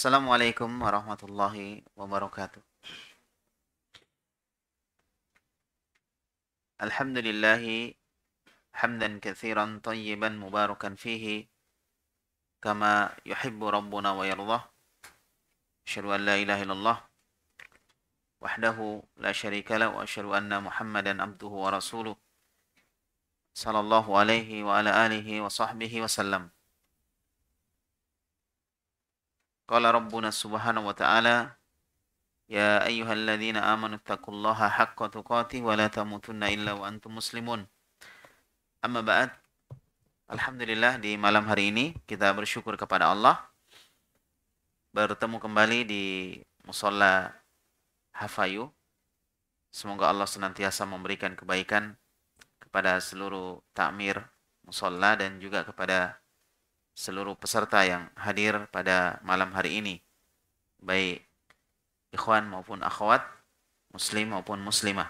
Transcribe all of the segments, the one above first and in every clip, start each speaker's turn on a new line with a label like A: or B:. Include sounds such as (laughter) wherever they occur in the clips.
A: السلام عليكم ورحمة الله وبركاته الحمد لله حمدا كثيرا طيبا مباركا فيه كما يحب ربنا ويرضاه أشهد أن لا إله إلا الله وحده لا شريك له وأشهد أن محمدا عبده ورسوله صلى الله عليه وعلى آله وصحبه وسلم Qala Rabbuna subhanahu wa ta'ala Ya ayyuhalladzina amanu taqullaha haqqa tuqatih wa la tamutunna illa wa antum muslimun. Amma ba'd. Alhamdulillah di malam hari ini kita bersyukur kepada Allah bertemu kembali di musola Hafayu. Semoga Allah senantiasa memberikan kebaikan kepada seluruh takmir musola dan juga kepada seluruh peserta yang hadir pada malam hari ini baik ikhwan maupun akhwat muslim maupun muslimah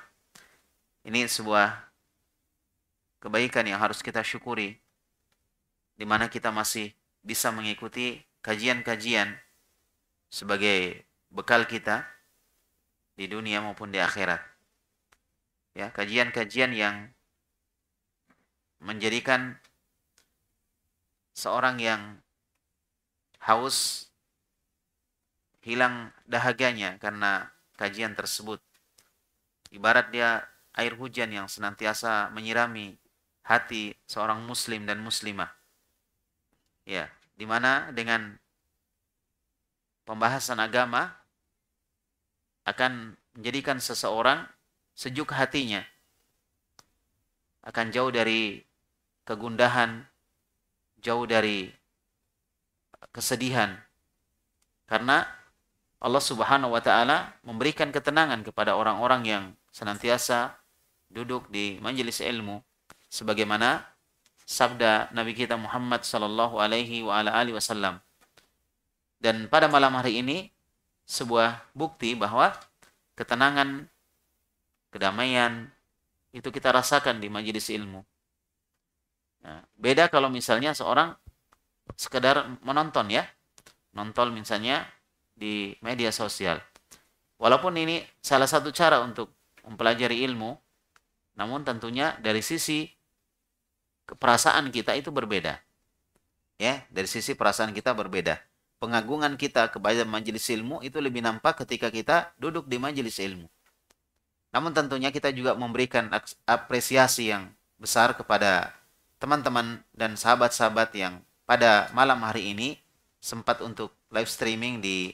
A: ini sebuah kebaikan yang harus kita syukuri di mana kita masih bisa mengikuti kajian-kajian sebagai bekal kita di dunia maupun di akhirat ya kajian-kajian yang menjadikan seorang yang haus hilang dahaganya karena kajian tersebut. Ibarat dia air hujan yang senantiasa menyirami hati seorang muslim dan muslimah. Ya, dimana dengan pembahasan agama akan menjadikan seseorang sejuk hatinya akan jauh dari kegundahan jauh dari kesedihan karena Allah Subhanahu wa taala memberikan ketenangan kepada orang-orang yang senantiasa duduk di majelis ilmu sebagaimana sabda Nabi kita Muhammad sallallahu alaihi wa ala alihi wasallam. Dan pada malam hari ini sebuah bukti bahwa ketenangan, kedamaian itu kita rasakan di majelis ilmu. Nah, beda kalau misalnya seorang sekedar menonton ya, nonton misalnya di media sosial. Walaupun ini salah satu cara untuk mempelajari ilmu, namun tentunya dari sisi perasaan kita itu berbeda. Ya, dari sisi perasaan kita berbeda. Pengagungan kita kepada majelis ilmu itu lebih nampak ketika kita duduk di majelis ilmu. Namun tentunya kita juga memberikan apresiasi yang besar kepada teman-teman dan sahabat-sahabat yang pada malam hari ini sempat untuk live streaming di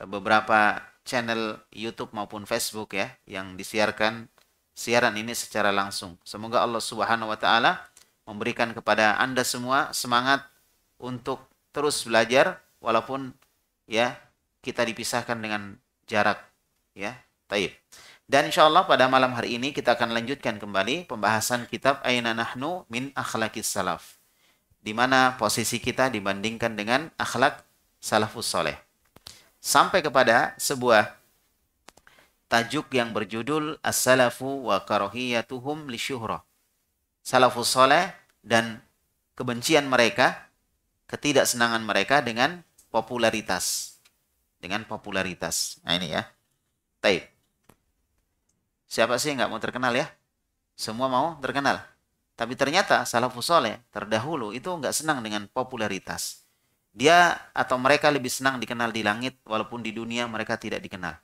A: eh, beberapa channel YouTube maupun Facebook ya yang disiarkan siaran ini secara langsung. Semoga Allah Subhanahu wa taala memberikan kepada Anda semua semangat untuk terus belajar walaupun ya kita dipisahkan dengan jarak ya. Taib. Dan insya Allah pada malam hari ini kita akan lanjutkan kembali pembahasan kitab Aina Nahnu Min Akhlaqis Salaf. Di mana posisi kita dibandingkan dengan akhlak salafus soleh. Sampai kepada sebuah tajuk yang berjudul As-Salafu wa Karohiyatuhum li syuhrah. Salafus soleh dan kebencian mereka, ketidaksenangan mereka dengan popularitas. Dengan popularitas. Nah ini ya. Taib. Siapa sih yang gak mau terkenal ya? Semua mau terkenal. Tapi ternyata salafus soleh terdahulu itu nggak senang dengan popularitas. Dia atau mereka lebih senang dikenal di langit walaupun di dunia mereka tidak dikenal.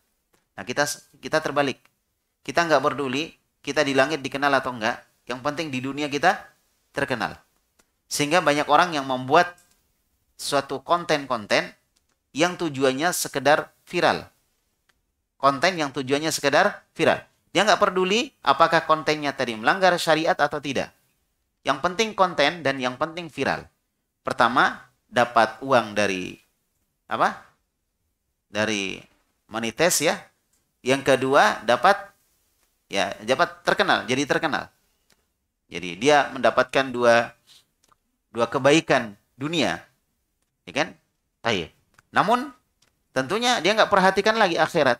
A: Nah kita kita terbalik. Kita nggak peduli kita di langit dikenal atau enggak. Yang penting di dunia kita terkenal. Sehingga banyak orang yang membuat suatu konten-konten yang tujuannya sekedar viral. Konten yang tujuannya sekedar viral. Dia nggak peduli apakah kontennya tadi melanggar syariat atau tidak. Yang penting konten dan yang penting viral. Pertama, dapat uang dari apa? Dari monetes ya. Yang kedua, dapat ya dapat terkenal, jadi terkenal. Jadi dia mendapatkan dua dua kebaikan dunia. Ya kan? Tayyib. Namun tentunya dia nggak perhatikan lagi akhirat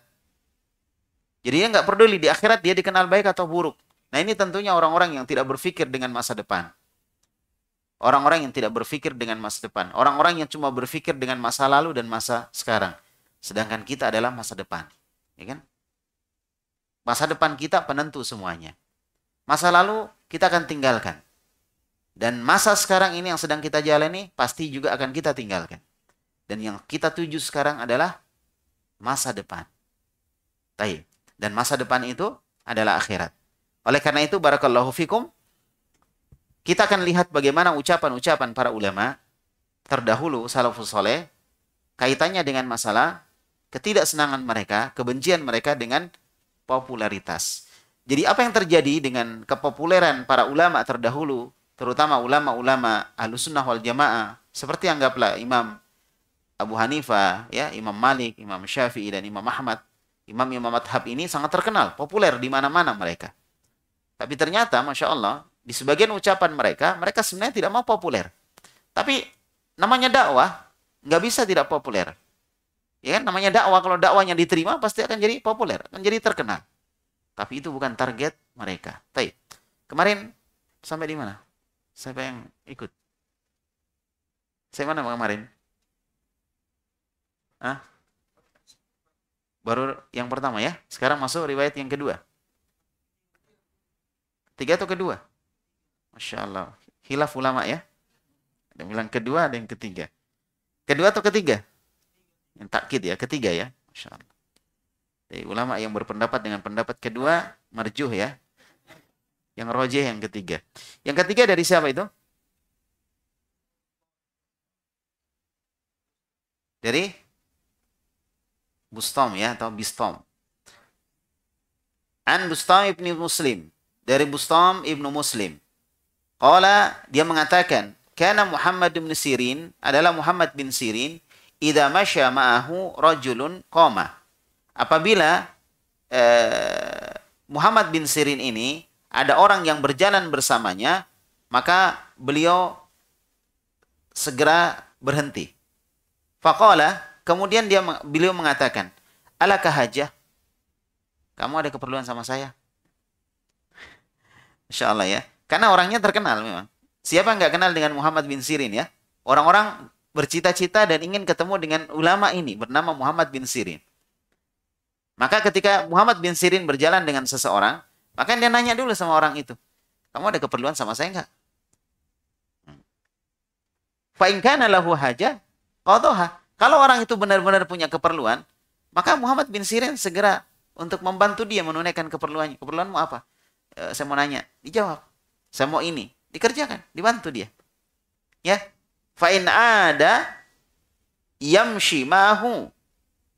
A: jadi dia nggak peduli di akhirat dia dikenal baik atau buruk. Nah ini tentunya orang-orang yang tidak berpikir dengan masa depan. Orang-orang yang tidak berpikir dengan masa depan. Orang-orang yang cuma berpikir dengan masa lalu dan masa sekarang. Sedangkan kita adalah masa depan. Ya kan? Masa depan kita penentu semuanya. Masa lalu kita akan tinggalkan. Dan masa sekarang ini yang sedang kita jalani pasti juga akan kita tinggalkan. Dan yang kita tuju sekarang adalah masa depan. Baik. Dan masa depan itu adalah akhirat. Oleh karena itu barakallahu fikum kita akan lihat bagaimana ucapan-ucapan para ulama terdahulu salafus soleh kaitannya dengan masalah ketidaksenangan mereka, kebencian mereka dengan popularitas. Jadi apa yang terjadi dengan kepopuleran para ulama terdahulu, terutama ulama-ulama sunnah wal jamaah, seperti anggaplah Imam Abu Hanifah, ya, Imam Malik, Imam Syafi'i dan Imam Ahmad, Imam-imam madhab ini sangat terkenal, populer di mana-mana mereka. Tapi ternyata, Masya Allah, di sebagian ucapan mereka, mereka sebenarnya tidak mau populer. Tapi namanya dakwah, nggak bisa tidak populer. Ya kan? Namanya dakwah, kalau dakwahnya diterima pasti akan jadi populer, akan jadi terkenal. Tapi itu bukan target mereka. Tapi Kemarin sampai di mana? Siapa yang ikut? Saya mana kemarin? Hah? Baru yang pertama ya. Sekarang masuk riwayat yang kedua. Tiga atau kedua? Masya Allah. Hilaf ulama ya. Ada yang bilang kedua, ada yang ketiga. Kedua atau ketiga? Yang takkid ya, ketiga ya. Masya Allah. Jadi ulama yang berpendapat dengan pendapat kedua, marjuh ya. Yang rojeh yang ketiga. Yang ketiga dari siapa itu? Dari Bustam ya atau Bistam. An Bustam ibnu Muslim. Dari Bustam ibnu Muslim. Qala dia mengatakan, karena Muhammad bin Sirin adalah Muhammad bin Sirin ida masya ma'ahu rajulun koma Apabila eh, Muhammad bin Sirin ini ada orang yang berjalan bersamanya, maka beliau segera berhenti. Faqala Kemudian dia beliau mengatakan, "Alakah hajah? Kamu ada keperluan sama saya?" Insya Allah ya. Karena orangnya terkenal memang. Siapa nggak kenal dengan Muhammad bin Sirin ya? Orang-orang bercita-cita dan ingin ketemu dengan ulama ini bernama Muhammad bin Sirin. Maka ketika Muhammad bin Sirin berjalan dengan seseorang, maka dia nanya dulu sama orang itu, kamu ada keperluan sama saya nggak? Hmm. Fa'inkana lahu haja, kodoha. Kalau orang itu benar-benar punya keperluan, maka Muhammad bin Sirin segera untuk membantu dia menunaikan keperluannya. Keperluanmu apa? E, saya mau nanya. Dijawab. Saya mau ini. Dikerjakan. Dibantu dia. Ya. Fa'in ada yamshi mahu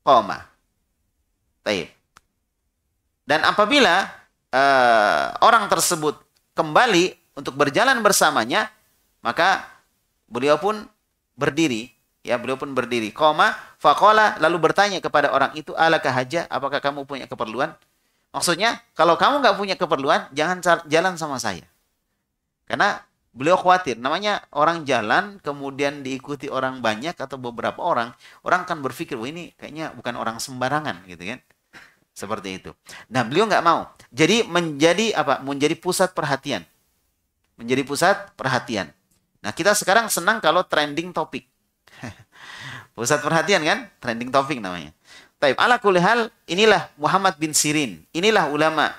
A: koma, Taib. Dan apabila e, orang tersebut kembali untuk berjalan bersamanya, maka beliau pun berdiri Ya, beliau pun berdiri. Koma, fakola, lalu bertanya kepada orang itu, ala kahaja? apakah kamu punya keperluan? Maksudnya, kalau kamu nggak punya keperluan, jangan jalan sama saya. Karena beliau khawatir, namanya orang jalan, kemudian diikuti orang banyak atau beberapa orang, orang kan berpikir, wah ini kayaknya bukan orang sembarangan gitu kan. Seperti itu. Nah, beliau nggak mau. Jadi menjadi apa? Menjadi pusat perhatian. Menjadi pusat perhatian. Nah, kita sekarang senang kalau trending topik Pusat perhatian kan? Trending topic namanya. Taib. Ala kulihal, inilah Muhammad bin Sirin. Inilah ulama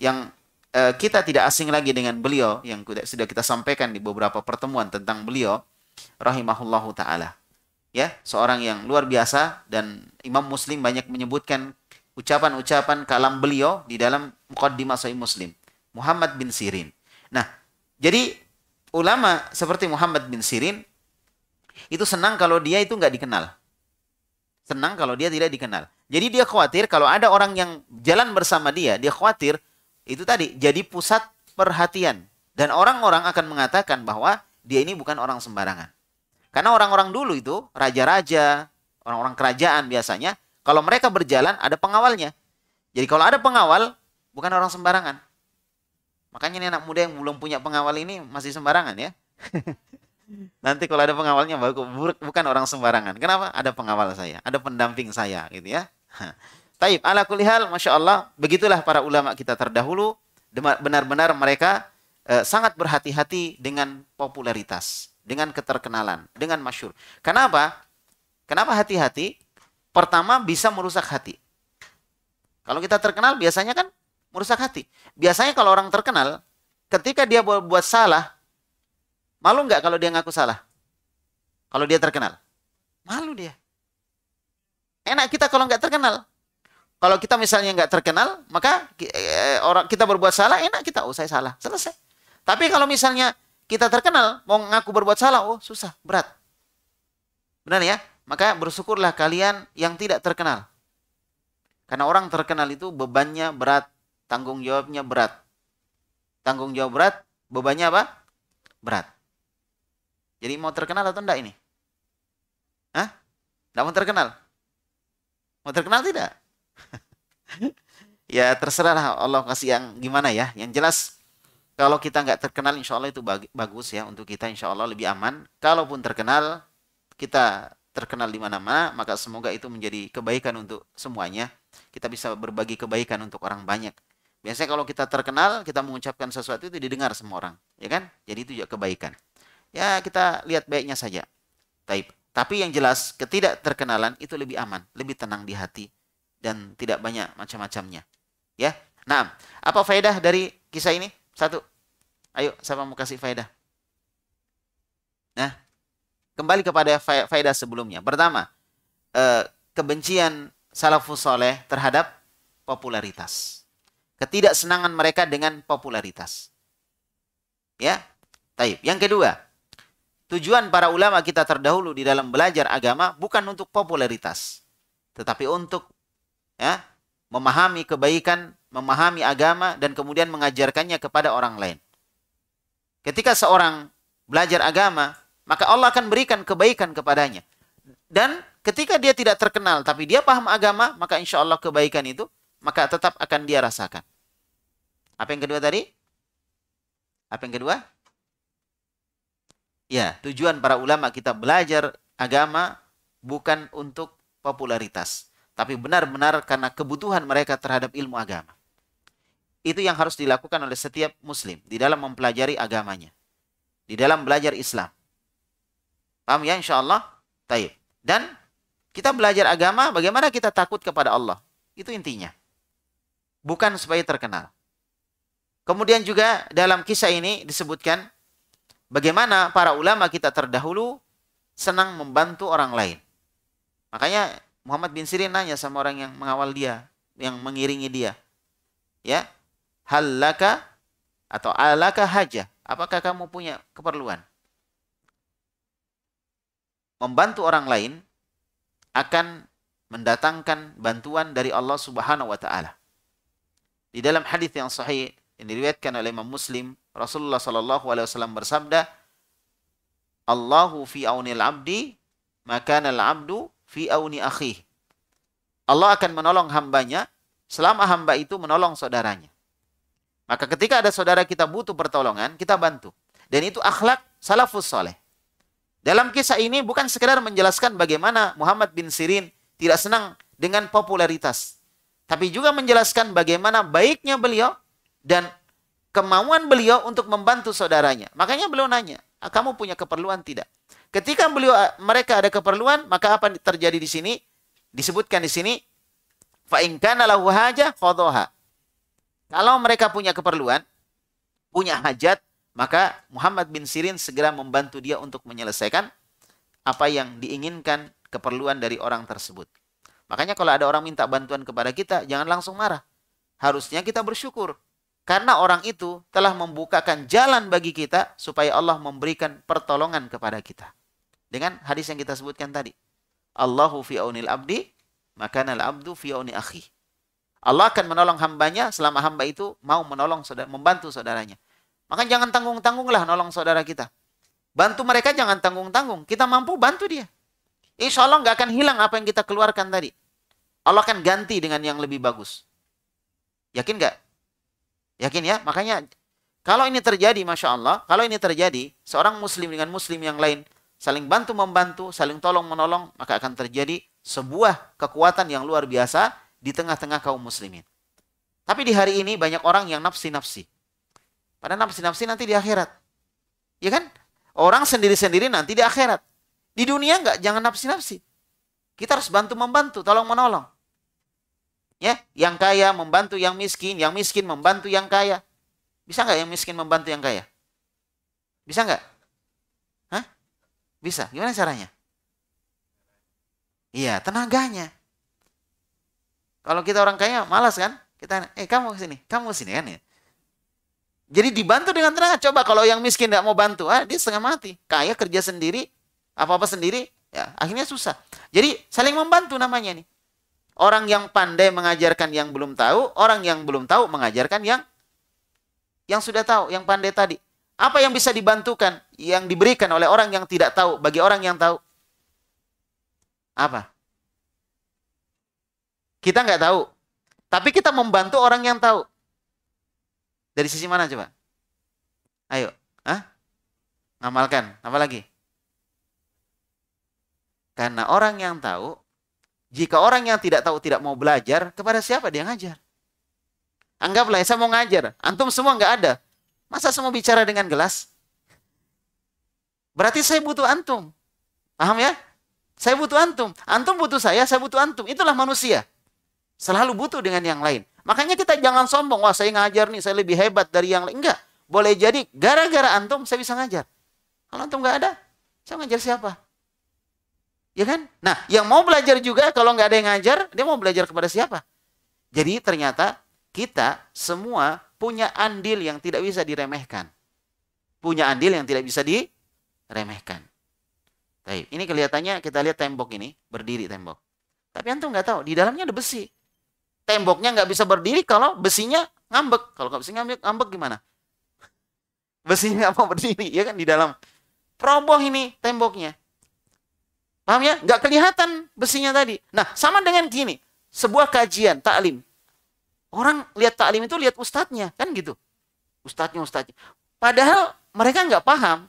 A: yang uh, kita tidak asing lagi dengan beliau yang sudah kita sampaikan di beberapa pertemuan tentang beliau rahimahullahu taala. Ya, seorang yang luar biasa dan Imam Muslim banyak menyebutkan ucapan-ucapan kalam beliau di dalam Muqaddimah Sahih Muslim. Muhammad bin Sirin. Nah, jadi ulama seperti Muhammad bin Sirin itu senang kalau dia itu nggak dikenal. Senang kalau dia tidak dikenal. Jadi dia khawatir kalau ada orang yang jalan bersama dia, dia khawatir itu tadi jadi pusat perhatian. Dan orang-orang akan mengatakan bahwa dia ini bukan orang sembarangan. Karena orang-orang dulu itu, raja-raja, orang-orang kerajaan biasanya, kalau mereka berjalan ada pengawalnya. Jadi kalau ada pengawal, bukan orang sembarangan. Makanya ini anak muda yang belum punya pengawal ini masih sembarangan ya. (laughs) Nanti kalau ada pengawalnya bukan orang sembarangan. Kenapa? Ada pengawal saya, ada pendamping saya gitu ya. (laughs) Taib ala kulihal, masya Allah, begitulah para ulama kita terdahulu. Benar-benar mereka e, sangat berhati-hati dengan popularitas, dengan keterkenalan, dengan masyur. Kenapa? Kenapa hati-hati? Pertama bisa merusak hati. Kalau kita terkenal biasanya kan merusak hati. Biasanya kalau orang terkenal, ketika dia buat salah, Malu nggak kalau dia ngaku salah? Kalau dia terkenal? Malu dia. Enak kita kalau nggak terkenal. Kalau kita misalnya nggak terkenal, maka eh, orang kita berbuat salah, enak kita, oh saya salah, selesai. Tapi kalau misalnya kita terkenal, mau ngaku berbuat salah, oh susah, berat. Benar ya? Maka bersyukurlah kalian yang tidak terkenal. Karena orang terkenal itu bebannya berat, tanggung jawabnya berat. Tanggung jawab berat, bebannya apa? Berat. Jadi mau terkenal atau enggak ini? Hah? Enggak mau terkenal? Mau terkenal tidak? (laughs) ya terserahlah Allah kasih yang gimana ya. Yang jelas kalau kita nggak terkenal insya Allah itu bagus ya untuk kita insya Allah lebih aman. Kalaupun terkenal kita terkenal di mana-mana maka semoga itu menjadi kebaikan untuk semuanya. Kita bisa berbagi kebaikan untuk orang banyak. Biasanya kalau kita terkenal, kita mengucapkan sesuatu itu didengar semua orang, ya kan? Jadi itu juga kebaikan ya kita lihat baiknya saja. Taib. Tapi yang jelas ketidakterkenalan itu lebih aman, lebih tenang di hati dan tidak banyak macam-macamnya. Ya. Nah, apa faedah dari kisah ini? Satu. Ayo, siapa mau kasih faedah? Nah, kembali kepada faedah sebelumnya. Pertama, eh, kebencian salafus soleh terhadap popularitas. Ketidaksenangan mereka dengan popularitas. Ya, taib. Yang kedua, Tujuan para ulama kita terdahulu di dalam belajar agama bukan untuk popularitas, tetapi untuk ya, memahami kebaikan, memahami agama dan kemudian mengajarkannya kepada orang lain. Ketika seorang belajar agama, maka Allah akan berikan kebaikan kepadanya. Dan ketika dia tidak terkenal tapi dia paham agama, maka insya Allah kebaikan itu maka tetap akan dia rasakan. Apa yang kedua tadi? Apa yang kedua? Ya, tujuan para ulama kita belajar agama bukan untuk popularitas, tapi benar-benar karena kebutuhan mereka terhadap ilmu agama. Itu yang harus dilakukan oleh setiap muslim di dalam mempelajari agamanya. Di dalam belajar Islam. Paham ya Insya Allah Taib. Dan kita belajar agama bagaimana kita takut kepada Allah. Itu intinya. Bukan supaya terkenal. Kemudian juga dalam kisah ini disebutkan bagaimana para ulama kita terdahulu senang membantu orang lain. Makanya Muhammad bin Sirin nanya sama orang yang mengawal dia, yang mengiringi dia. Ya, halaka atau alaka haja. Apakah kamu punya keperluan? Membantu orang lain akan mendatangkan bantuan dari Allah Subhanahu wa taala. Di dalam hadis yang sahih yang diriwayatkan oleh Imam Muslim Rasulullah Shallallahu Alaihi Wasallam bersabda, Allahu fi aunil abdi, maka al abdu fi auni akhi. Allah akan menolong hambanya selama hamba itu menolong saudaranya. Maka ketika ada saudara kita butuh pertolongan, kita bantu. Dan itu akhlak salafus soleh. Dalam kisah ini bukan sekedar menjelaskan bagaimana Muhammad bin Sirin tidak senang dengan popularitas. Tapi juga menjelaskan bagaimana baiknya beliau dan kemauan beliau untuk membantu saudaranya. Makanya beliau nanya, ah, kamu punya keperluan tidak? Ketika beliau ah, mereka ada keperluan, maka apa terjadi di sini? Disebutkan di sini, fa'in ala lahu hajah khodoha. Kalau mereka punya keperluan, punya hajat, maka Muhammad bin Sirin segera membantu dia untuk menyelesaikan apa yang diinginkan keperluan dari orang tersebut. Makanya kalau ada orang minta bantuan kepada kita, jangan langsung marah. Harusnya kita bersyukur karena orang itu telah membukakan jalan bagi kita supaya Allah memberikan pertolongan kepada kita. Dengan hadis yang kita sebutkan tadi. Allahu fi aunil abdi, maka al abdu fi auni akhi. Allah akan menolong hambanya selama hamba itu mau menolong saudara, membantu saudaranya. Maka jangan tanggung-tanggunglah nolong saudara kita. Bantu mereka jangan tanggung-tanggung. Kita mampu bantu dia. Insya Allah nggak akan hilang apa yang kita keluarkan tadi. Allah akan ganti dengan yang lebih bagus. Yakin nggak? Yakin ya? Makanya kalau ini terjadi, masya Allah, kalau ini terjadi, seorang muslim dengan muslim yang lain saling bantu membantu, saling tolong menolong, maka akan terjadi sebuah kekuatan yang luar biasa di tengah-tengah kaum muslimin. Tapi di hari ini banyak orang yang nafsi-nafsi. Pada nafsi-nafsi nanti di akhirat. Ya kan? Orang sendiri-sendiri nanti di akhirat. Di dunia enggak jangan nafsi-nafsi. Kita harus bantu membantu, tolong menolong. Ya, yang kaya membantu yang miskin, yang miskin membantu yang kaya. Bisa nggak yang miskin membantu yang kaya? Bisa nggak? Hah? Bisa. Gimana caranya? Iya, tenaganya. Kalau kita orang kaya malas kan? Kita eh kamu sini, kamu sini kan ya. Jadi dibantu dengan tenaga. Coba kalau yang miskin nggak mau bantu, ah dia setengah mati. Kaya kerja sendiri, apa-apa sendiri, ya akhirnya susah. Jadi saling membantu namanya nih. Orang yang pandai mengajarkan yang belum tahu, orang yang belum tahu mengajarkan yang yang sudah tahu, yang pandai tadi. Apa yang bisa dibantukan yang diberikan oleh orang yang tidak tahu bagi orang yang tahu? Apa? Kita nggak tahu, tapi kita membantu orang yang tahu. Dari sisi mana coba? Ayo, ah, ngamalkan. Apa lagi? Karena orang yang tahu jika orang yang tidak tahu tidak mau belajar, kepada siapa dia ngajar? Anggaplah ya, saya mau ngajar. Antum semua nggak ada. Masa semua bicara dengan gelas? Berarti saya butuh antum. Paham ya? Saya butuh antum. Antum butuh saya, saya butuh antum. Itulah manusia. Selalu butuh dengan yang lain. Makanya kita jangan sombong. Wah saya ngajar nih, saya lebih hebat dari yang lain. Enggak. Boleh jadi gara-gara antum saya bisa ngajar. Kalau antum nggak ada, saya ngajar siapa? Ya kan? Nah, yang mau belajar juga kalau nggak ada yang ngajar, dia mau belajar kepada siapa? Jadi ternyata kita semua punya andil yang tidak bisa diremehkan. Punya andil yang tidak bisa diremehkan. Tapi ini kelihatannya kita lihat tembok ini, berdiri tembok. Tapi antum nggak tahu, di dalamnya ada besi. Temboknya nggak bisa berdiri kalau besinya ngambek. Kalau nggak bisa ngambek, ngambek gimana? (laughs) Besinya nggak mau berdiri, ya kan di dalam. Roboh ini temboknya. Paham ya? Gak kelihatan besinya tadi. Nah, sama dengan gini. Sebuah kajian, taklim. Orang lihat taklim itu lihat ustadznya, kan gitu. Ustadznya, ustadznya. Padahal mereka nggak paham.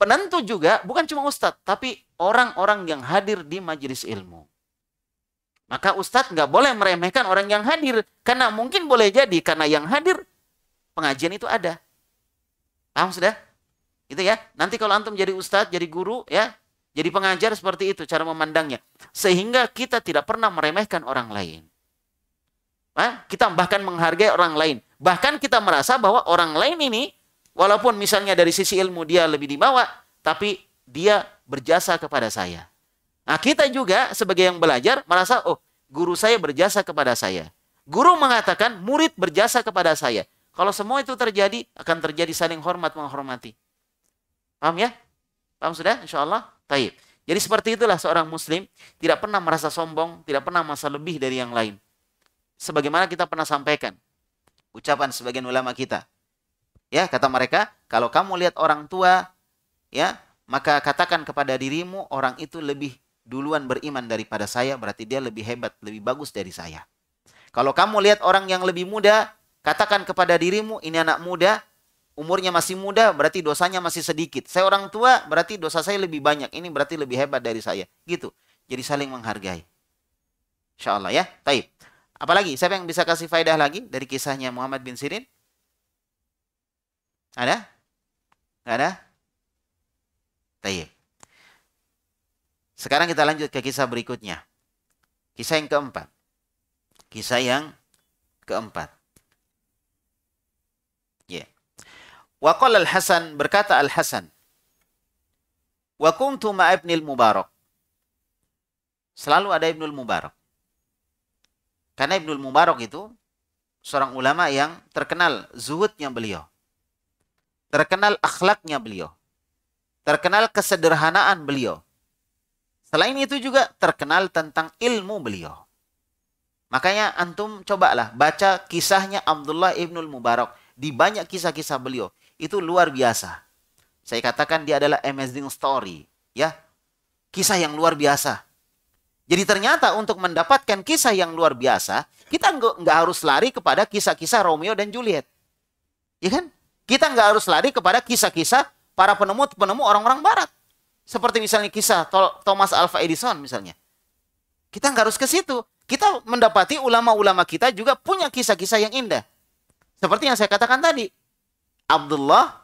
A: Penentu juga bukan cuma ustadz, tapi orang-orang yang hadir di majelis ilmu. Maka ustadz nggak boleh meremehkan orang yang hadir. Karena mungkin boleh jadi, karena yang hadir pengajian itu ada. Paham sudah? Itu ya. Nanti kalau antum jadi ustadz, jadi guru ya, jadi pengajar seperti itu cara memandangnya. Sehingga kita tidak pernah meremehkan orang lain. Hah? Kita bahkan menghargai orang lain. Bahkan kita merasa bahwa orang lain ini, walaupun misalnya dari sisi ilmu dia lebih dibawa, tapi dia berjasa kepada saya. Nah kita juga sebagai yang belajar merasa, oh guru saya berjasa kepada saya. Guru mengatakan murid berjasa kepada saya. Kalau semua itu terjadi, akan terjadi saling hormat menghormati. Paham ya? Paham sudah? Insya Allah. Taib. Jadi seperti itulah seorang muslim tidak pernah merasa sombong, tidak pernah merasa lebih dari yang lain. Sebagaimana kita pernah sampaikan ucapan sebagian ulama kita. Ya, kata mereka, kalau kamu lihat orang tua, ya, maka katakan kepada dirimu orang itu lebih duluan beriman daripada saya, berarti dia lebih hebat, lebih bagus dari saya. Kalau kamu lihat orang yang lebih muda, katakan kepada dirimu ini anak muda umurnya masih muda berarti dosanya masih sedikit. Saya orang tua berarti dosa saya lebih banyak. Ini berarti lebih hebat dari saya. Gitu. Jadi saling menghargai. Insya Allah ya. Taib. Apalagi siapa yang bisa kasih faedah lagi dari kisahnya Muhammad bin Sirin? Ada? Gak ada? Taib. Sekarang kita lanjut ke kisah berikutnya. Kisah yang keempat. Kisah yang keempat. qala al-Hasan berkata al-Hasan. Wa kuntu al Mubarak. Selalu ada Ibnu al Mubarak. Karena Ibnu al Mubarak itu seorang ulama yang terkenal zuhudnya beliau. Terkenal akhlaknya beliau. Terkenal kesederhanaan beliau. Selain itu juga terkenal tentang ilmu beliau. Makanya antum cobalah baca kisahnya Abdullah Ibnu al Mubarak di banyak kisah-kisah beliau itu luar biasa. Saya katakan dia adalah amazing story, ya. Kisah yang luar biasa. Jadi ternyata untuk mendapatkan kisah yang luar biasa, kita nggak harus lari kepada kisah-kisah Romeo dan Juliet. Ya kan? Kita nggak harus lari kepada kisah-kisah para penemu-penemu orang-orang barat. Seperti misalnya kisah Thomas Alva Edison misalnya. Kita nggak harus ke situ. Kita mendapati ulama-ulama kita juga punya kisah-kisah yang indah. Seperti yang saya katakan tadi, Abdullah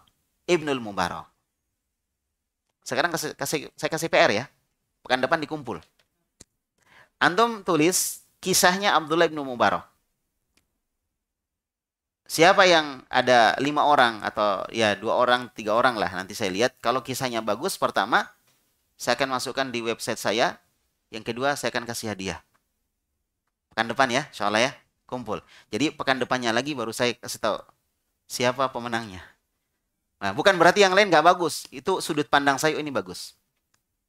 A: Ibnul Mubarak. Sekarang kasih, kasih, saya kasih PR ya. Pekan depan dikumpul. Antum tulis kisahnya Abdullah Ibnul Mubarak. Siapa yang ada lima orang atau ya dua orang, tiga orang lah nanti saya lihat. Kalau kisahnya bagus pertama, saya akan masukkan di website saya. Yang kedua saya akan kasih hadiah. Pekan depan ya, insya ya, kumpul. Jadi pekan depannya lagi baru saya kasih tahu siapa pemenangnya. Nah, bukan berarti yang lain nggak bagus. Itu sudut pandang saya oh, ini bagus.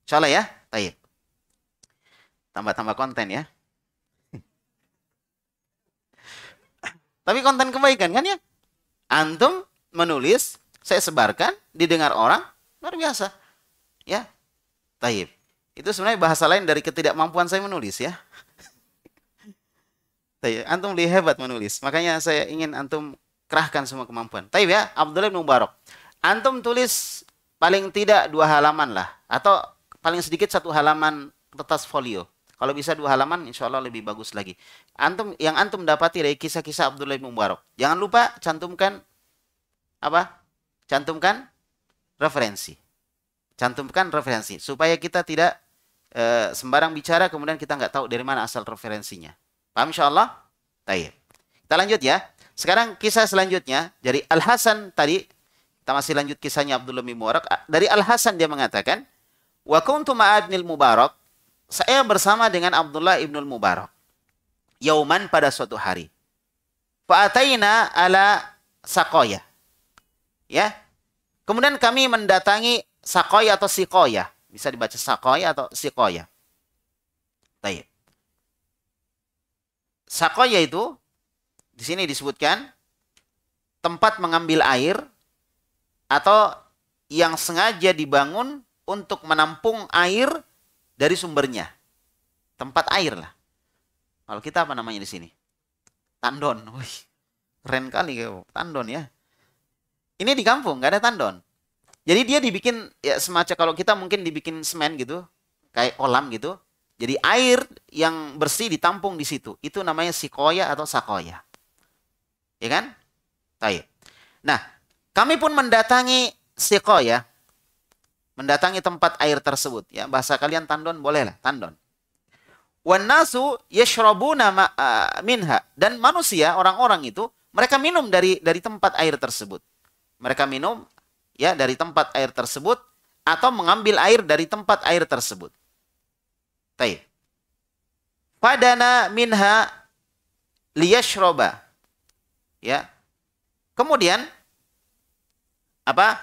A: Insya Allah ya. taib Tambah-tambah konten ya. (laughs) Tapi konten kebaikan kan ya. Antum menulis, saya sebarkan, didengar orang, luar biasa. Ya. Taib. Itu sebenarnya bahasa lain dari ketidakmampuan saya menulis ya. (laughs) Taib. Antum lebih hebat menulis. Makanya saya ingin antum kerahkan semua kemampuan. Tapi ya, Abdullah bin Mubarak. Antum tulis paling tidak dua halaman lah. Atau paling sedikit satu halaman kertas folio. Kalau bisa dua halaman, insya Allah lebih bagus lagi. Antum yang antum dapati dari kisah-kisah Abdullah bin Mubarak. Jangan lupa cantumkan apa? Cantumkan referensi. Cantumkan referensi supaya kita tidak e, sembarang bicara kemudian kita nggak tahu dari mana asal referensinya. Paham insya Allah? Taib. Kita lanjut ya. Sekarang kisah selanjutnya dari Al Hasan tadi kita masih lanjut kisahnya Abdullah bin Mubarak. Dari Al Hasan dia mengatakan, "Wa kuntu ma'adnil Mubarak, saya bersama dengan Abdullah ibnul Mubarak yauman pada suatu hari. Fa'ataina ala Sakoya." Ya. Kemudian kami mendatangi Sakoya atau Sikoya. Bisa dibaca Sakoya atau Sikoya. Baik. Sakoya itu di sini disebutkan tempat mengambil air atau yang sengaja dibangun untuk menampung air dari sumbernya. Tempat air lah. Kalau kita apa namanya di sini? Tandon. Wih, keren kali tandon ya. Ini di kampung nggak ada tandon. Jadi dia dibikin ya semacam kalau kita mungkin dibikin semen gitu, kayak kolam gitu. Jadi air yang bersih ditampung di situ. Itu namanya sikoya atau sakoya. Ya kan? Taib. Nah, kami pun mendatangi Siko ya. Mendatangi tempat air tersebut ya. Bahasa kalian tandon bolehlah, tandon. Wanasu nama minha dan manusia orang-orang itu mereka minum dari dari tempat air tersebut. Mereka minum ya dari tempat air tersebut atau mengambil air dari tempat air tersebut. Taib. Padana minha liyashroba Ya. Kemudian apa?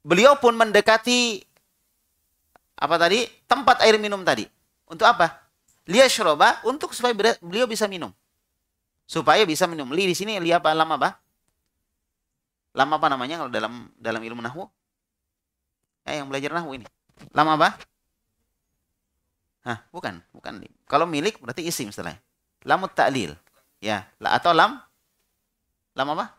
A: Beliau pun mendekati apa tadi? Tempat air minum tadi. Untuk apa? syroba untuk supaya beliau bisa minum. Supaya bisa minum. Li di sini li apa? Lama apa? Lama apa namanya kalau dalam dalam ilmu nahwu? Eh, yang belajar nahwu ini. Lama apa? Hah, bukan, bukan. Kalau milik berarti isim setelahnya. Lamut ta'lil. Ya, atau lam lam apa?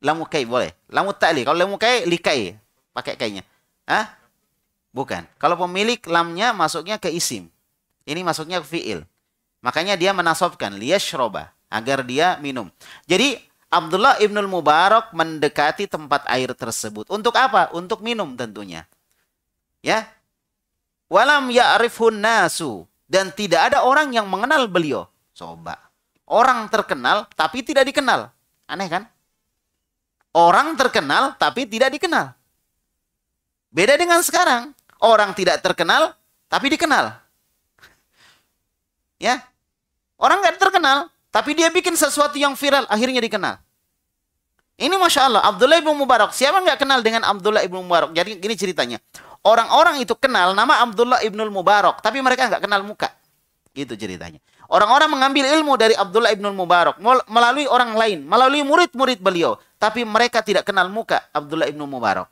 A: Lam mukai boleh. Lamu ta'li. Kalau lamu mukai likai pakai kainya. Ah, Bukan. Kalau pemilik lamnya masuknya ke isim. Ini masuknya ke fiil. Makanya dia menasobkan liyashroba agar dia minum. Jadi Abdullah ibnul Mubarak mendekati tempat air tersebut. Untuk apa? Untuk minum tentunya. Ya. Walam arifun nasu dan tidak ada orang yang mengenal beliau. Coba. Orang terkenal tapi tidak dikenal. Aneh kan? Orang terkenal tapi tidak dikenal. Beda dengan sekarang. Orang tidak terkenal tapi dikenal. (laughs) ya. Orang nggak terkenal tapi dia bikin sesuatu yang viral akhirnya dikenal. Ini masya Allah Abdullah ibnu Mubarak. Siapa nggak kenal dengan Abdullah ibnu Mubarak? Jadi gini ceritanya. Orang-orang itu kenal nama Abdullah ibnu Mubarak, tapi mereka nggak kenal muka. Gitu ceritanya. Orang-orang mengambil ilmu dari Abdullah ibn Mubarak melalui orang lain, melalui murid-murid beliau. Tapi mereka tidak kenal muka Abdullah ibn Mubarak.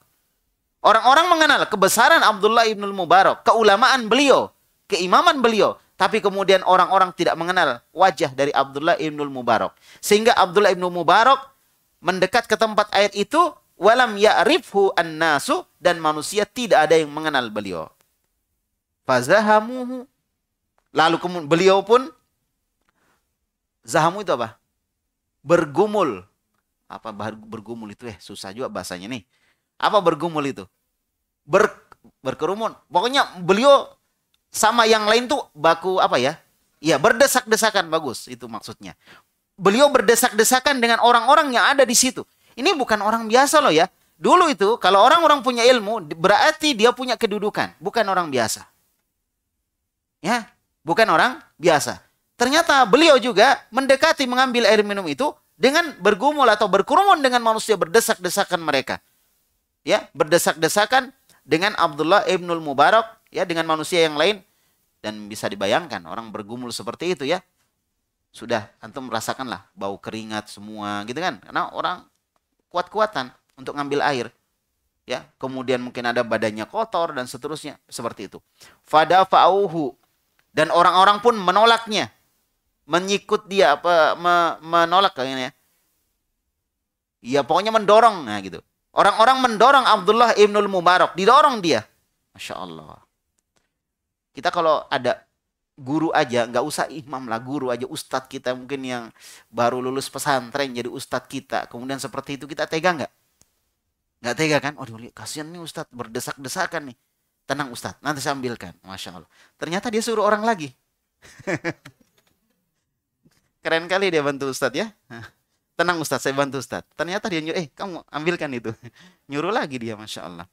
A: Orang-orang mengenal kebesaran Abdullah ibn Mubarak, keulamaan beliau, keimaman beliau. Tapi kemudian orang-orang tidak mengenal wajah dari Abdullah ibn Mubarak. Sehingga Abdullah ibn Mubarak mendekat ke tempat air itu, walam ya'rifhu an-nasu, dan manusia tidak ada yang mengenal beliau. Fazahamuhu Lalu beliau pun Zahamu itu apa? Bergumul. Apa bergumul itu Eh, susah juga bahasanya nih. Apa bergumul itu? Ber, berkerumun. Pokoknya beliau sama yang lain tuh baku apa ya? Ya berdesak-desakan bagus itu maksudnya. Beliau berdesak-desakan dengan orang-orang yang ada di situ. Ini bukan orang biasa loh ya. Dulu itu kalau orang-orang punya ilmu berarti dia punya kedudukan, bukan orang biasa. Ya, bukan orang biasa. Ternyata beliau juga mendekati mengambil air minum itu dengan bergumul atau berkerumun dengan manusia berdesak-desakan mereka. Ya, berdesak-desakan dengan Abdullah ibnul Mubarak ya dengan manusia yang lain dan bisa dibayangkan orang bergumul seperti itu ya. Sudah antum merasakanlah bau keringat semua gitu kan. Karena orang kuat-kuatan untuk ngambil air. Ya, kemudian mungkin ada badannya kotor dan seterusnya seperti itu. Fada fa'uhu dan orang-orang pun menolaknya menyikut dia apa menolak kayaknya ya. Ya pokoknya mendorong nah gitu. Orang-orang mendorong Abdullah Ibnul Mubarak, didorong dia. Masya Allah. Kita kalau ada guru aja, nggak usah imam lah, guru aja, ustad kita mungkin yang baru lulus pesantren jadi ustad kita. Kemudian seperti itu kita tega nggak? Nggak tega kan? Aduh, kasihan nih ustad berdesak-desakan nih. Tenang ustad nanti saya ambilkan. Masya Allah. Ternyata dia suruh orang lagi. (laughs) Keren kali dia bantu Ustadz ya. (laughs) Tenang Ustadz, saya bantu Ustadz. Ternyata dia nyuruh, eh kamu ambilkan itu. (laughs) Nyuruh lagi dia, Masya Allah.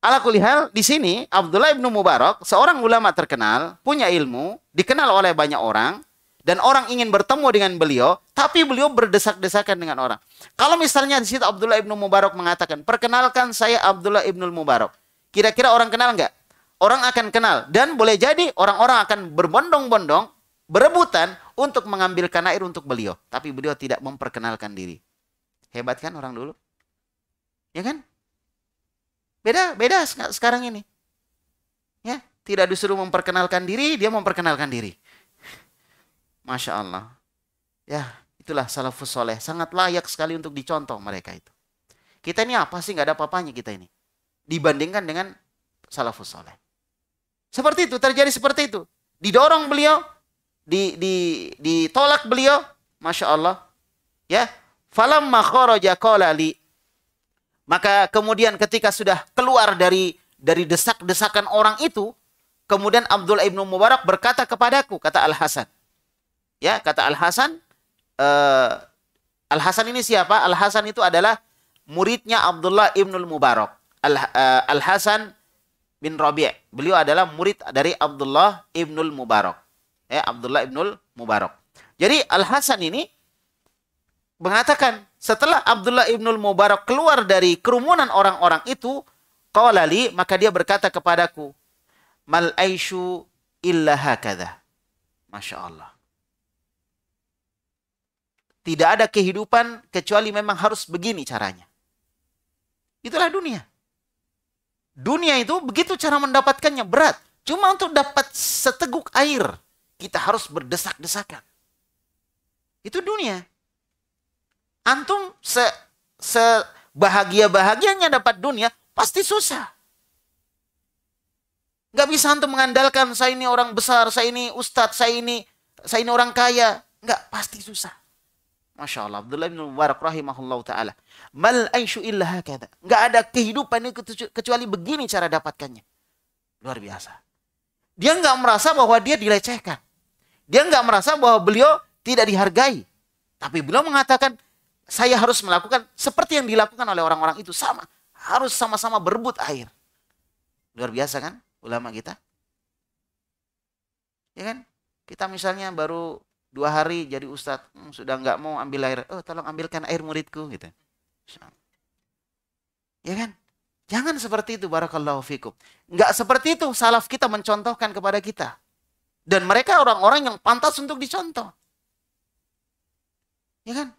A: Ala kulihal, di sini Abdullah ibnu Mubarak, seorang ulama terkenal, punya ilmu, dikenal oleh banyak orang, dan orang ingin bertemu dengan beliau, tapi beliau berdesak-desakan dengan orang. Kalau misalnya di situ Abdullah ibnu Mubarak mengatakan, perkenalkan saya Abdullah ibnu Mubarak. Kira-kira orang kenal nggak? Orang akan kenal dan boleh jadi orang-orang akan berbondong-bondong berebutan untuk mengambilkan air untuk beliau. Tapi beliau tidak memperkenalkan diri. Hebat kan orang dulu? Ya kan? Beda, beda sekarang ini. Ya, tidak disuruh memperkenalkan diri, dia memperkenalkan diri. Masya Allah. Ya, itulah salafus soleh. Sangat layak sekali untuk dicontoh mereka itu. Kita ini apa sih? Nggak ada apa-apanya kita ini. Dibandingkan dengan salafus soleh. Seperti itu, terjadi seperti itu. Didorong beliau di, di, ditolak beliau. Masya Allah. Ya. falam kharaja qala Maka kemudian ketika sudah keluar dari dari desak-desakan orang itu, kemudian Abdullah ibnu Mubarak berkata kepadaku, kata Al Hasan. Ya, kata Al Hasan, uh, eh, Al Hasan ini siapa? Al Hasan itu adalah muridnya Abdullah ibnu Mubarak. Al, uh, eh, Al Hasan bin Rabi'. Beliau adalah murid dari Abdullah ibnu Mubarak ya, Abdullah ibnul Mubarak. Jadi Al Hasan ini mengatakan setelah Abdullah ibnul Mubarak keluar dari kerumunan orang-orang itu, kawalali maka dia berkata kepadaku, mal aishu illa hakada. Masya Allah. Tidak ada kehidupan kecuali memang harus begini caranya. Itulah dunia. Dunia itu begitu cara mendapatkannya berat. Cuma untuk dapat seteguk air kita harus berdesak-desakan. Itu dunia. Antum se sebahagia-bahagianya dapat dunia, pasti susah. Gak bisa antum mengandalkan saya ini orang besar, saya ini ustadz, saya ini saya ini orang kaya. Gak, pasti susah. Masya Allah. Abdullah bin Mubarak rahimahullah ta'ala. Mal aisyu illa hakada. Gak ada kehidupan ini kecuali begini cara dapatkannya. Luar biasa. Dia gak merasa bahwa dia dilecehkan. Dia nggak merasa bahwa beliau tidak dihargai. Tapi beliau mengatakan, saya harus melakukan seperti yang dilakukan oleh orang-orang itu. Sama, harus sama-sama berebut air. Luar biasa kan ulama kita? Ya kan? Kita misalnya baru dua hari jadi ustadz, hmm, sudah nggak mau ambil air. Oh tolong ambilkan air muridku gitu. Ya kan? Jangan seperti itu barakallahu fikum. Nggak seperti itu salaf kita mencontohkan kepada kita. Dan mereka orang-orang yang pantas untuk dicontoh. Ya kan?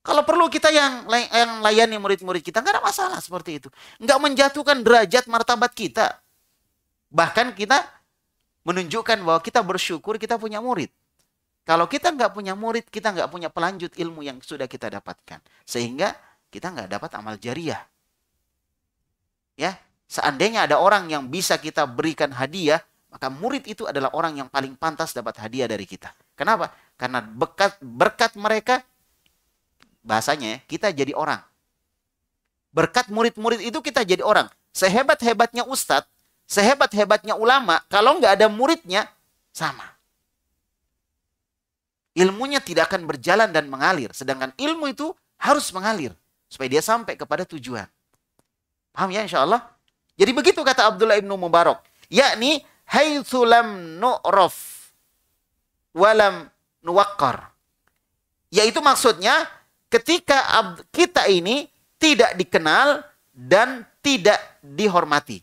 A: Kalau perlu kita yang yang layani murid-murid kita nggak ada masalah seperti itu. Nggak menjatuhkan derajat martabat kita. Bahkan kita menunjukkan bahwa kita bersyukur kita punya murid. Kalau kita nggak punya murid, kita nggak punya pelanjut ilmu yang sudah kita dapatkan. Sehingga kita nggak dapat amal jariah. Ya, seandainya ada orang yang bisa kita berikan hadiah, maka murid itu adalah orang yang paling pantas dapat hadiah dari kita. Kenapa? Karena berkat berkat mereka bahasanya ya, kita jadi orang. Berkat murid-murid itu kita jadi orang. Sehebat-hebatnya ustadz, sehebat-hebatnya ulama, kalau nggak ada muridnya, sama. Ilmunya tidak akan berjalan dan mengalir. Sedangkan ilmu itu harus mengalir. Supaya dia sampai kepada tujuan. Paham ya insya Allah? Jadi begitu kata Abdullah ibnu Mubarak. Yakni haitsu lam nu'raf walam nuwakkar. Yaitu maksudnya ketika kita ini tidak dikenal dan tidak dihormati.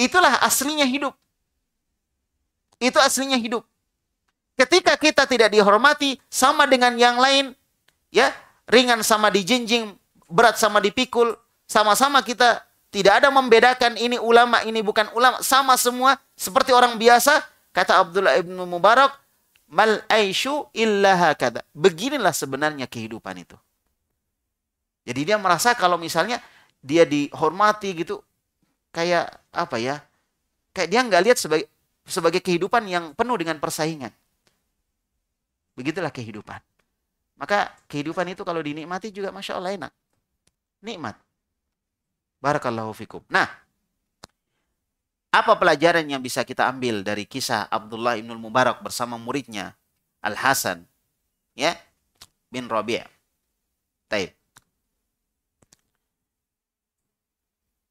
A: Itulah aslinya hidup. Itu aslinya hidup. Ketika kita tidak dihormati sama dengan yang lain, ya, ringan sama dijinjing, berat sama dipikul, sama-sama kita tidak ada membedakan ini ulama, ini bukan ulama. Sama semua seperti orang biasa. Kata Abdullah ibn Mubarak, mal aishu illa hakada. Beginilah sebenarnya kehidupan itu. Jadi dia merasa kalau misalnya dia dihormati gitu, kayak apa ya? Kayak dia nggak lihat sebagai sebagai kehidupan yang penuh dengan persaingan. Begitulah kehidupan. Maka kehidupan itu kalau dinikmati juga masya Allah enak. Nikmat. Barakallahu fikum. Nah, apa pelajaran yang bisa kita ambil dari kisah Abdullah ibnul Mubarak bersama muridnya Al Hasan ya bin Rabi'. Taib.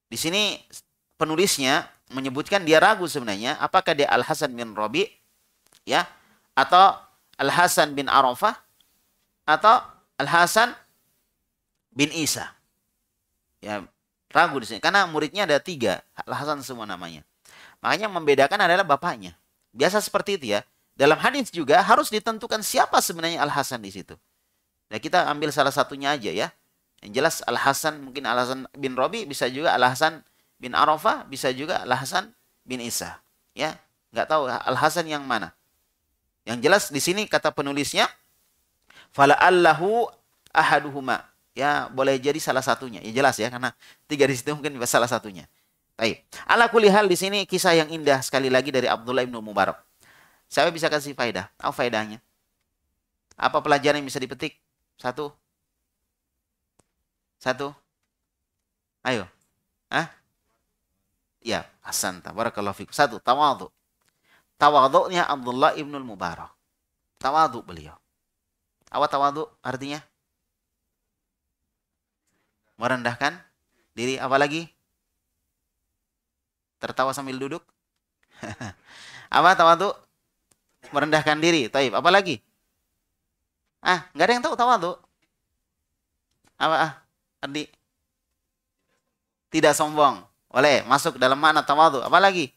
A: Di sini penulisnya menyebutkan dia ragu sebenarnya apakah dia Al Hasan bin Rabi' ya atau Al Hasan bin Arafah atau Al Hasan bin Isa. Ya, ragu di sini karena muridnya ada tiga Hasan semua namanya makanya yang membedakan adalah bapaknya biasa seperti itu ya dalam hadis juga harus ditentukan siapa sebenarnya Al Hasan di situ nah kita ambil salah satunya aja ya yang jelas Al Hasan mungkin Al Hasan bin Robi bisa juga Al Hasan bin Arafah bisa juga Al Hasan bin Isa ya nggak tahu Al Hasan yang mana yang jelas di sini kata penulisnya fala allahu ahaduhuma ya boleh jadi salah satunya. Ya jelas ya karena tiga di situ mungkin salah satunya. Baik. Ala kulihal di sini kisah yang indah sekali lagi dari Abdullah bin Mubarak. Saya bisa kasih faedah. Apa faedahnya? Apa pelajaran yang bisa dipetik? Satu. Satu. Ayo. ah, Ya, hasan tabarakallahu fikum. Satu, tawadu, Tawadhu'nya Abdullah ibnul Mubarak. Tawadu beliau. Apa tawadu artinya? merendahkan diri apalagi tertawa sambil duduk (laughs) apa tawadu merendahkan diri taib apalagi ah nggak ada yang tahu tawadu apa ah Ardi tidak sombong boleh masuk dalam mana tawadu apalagi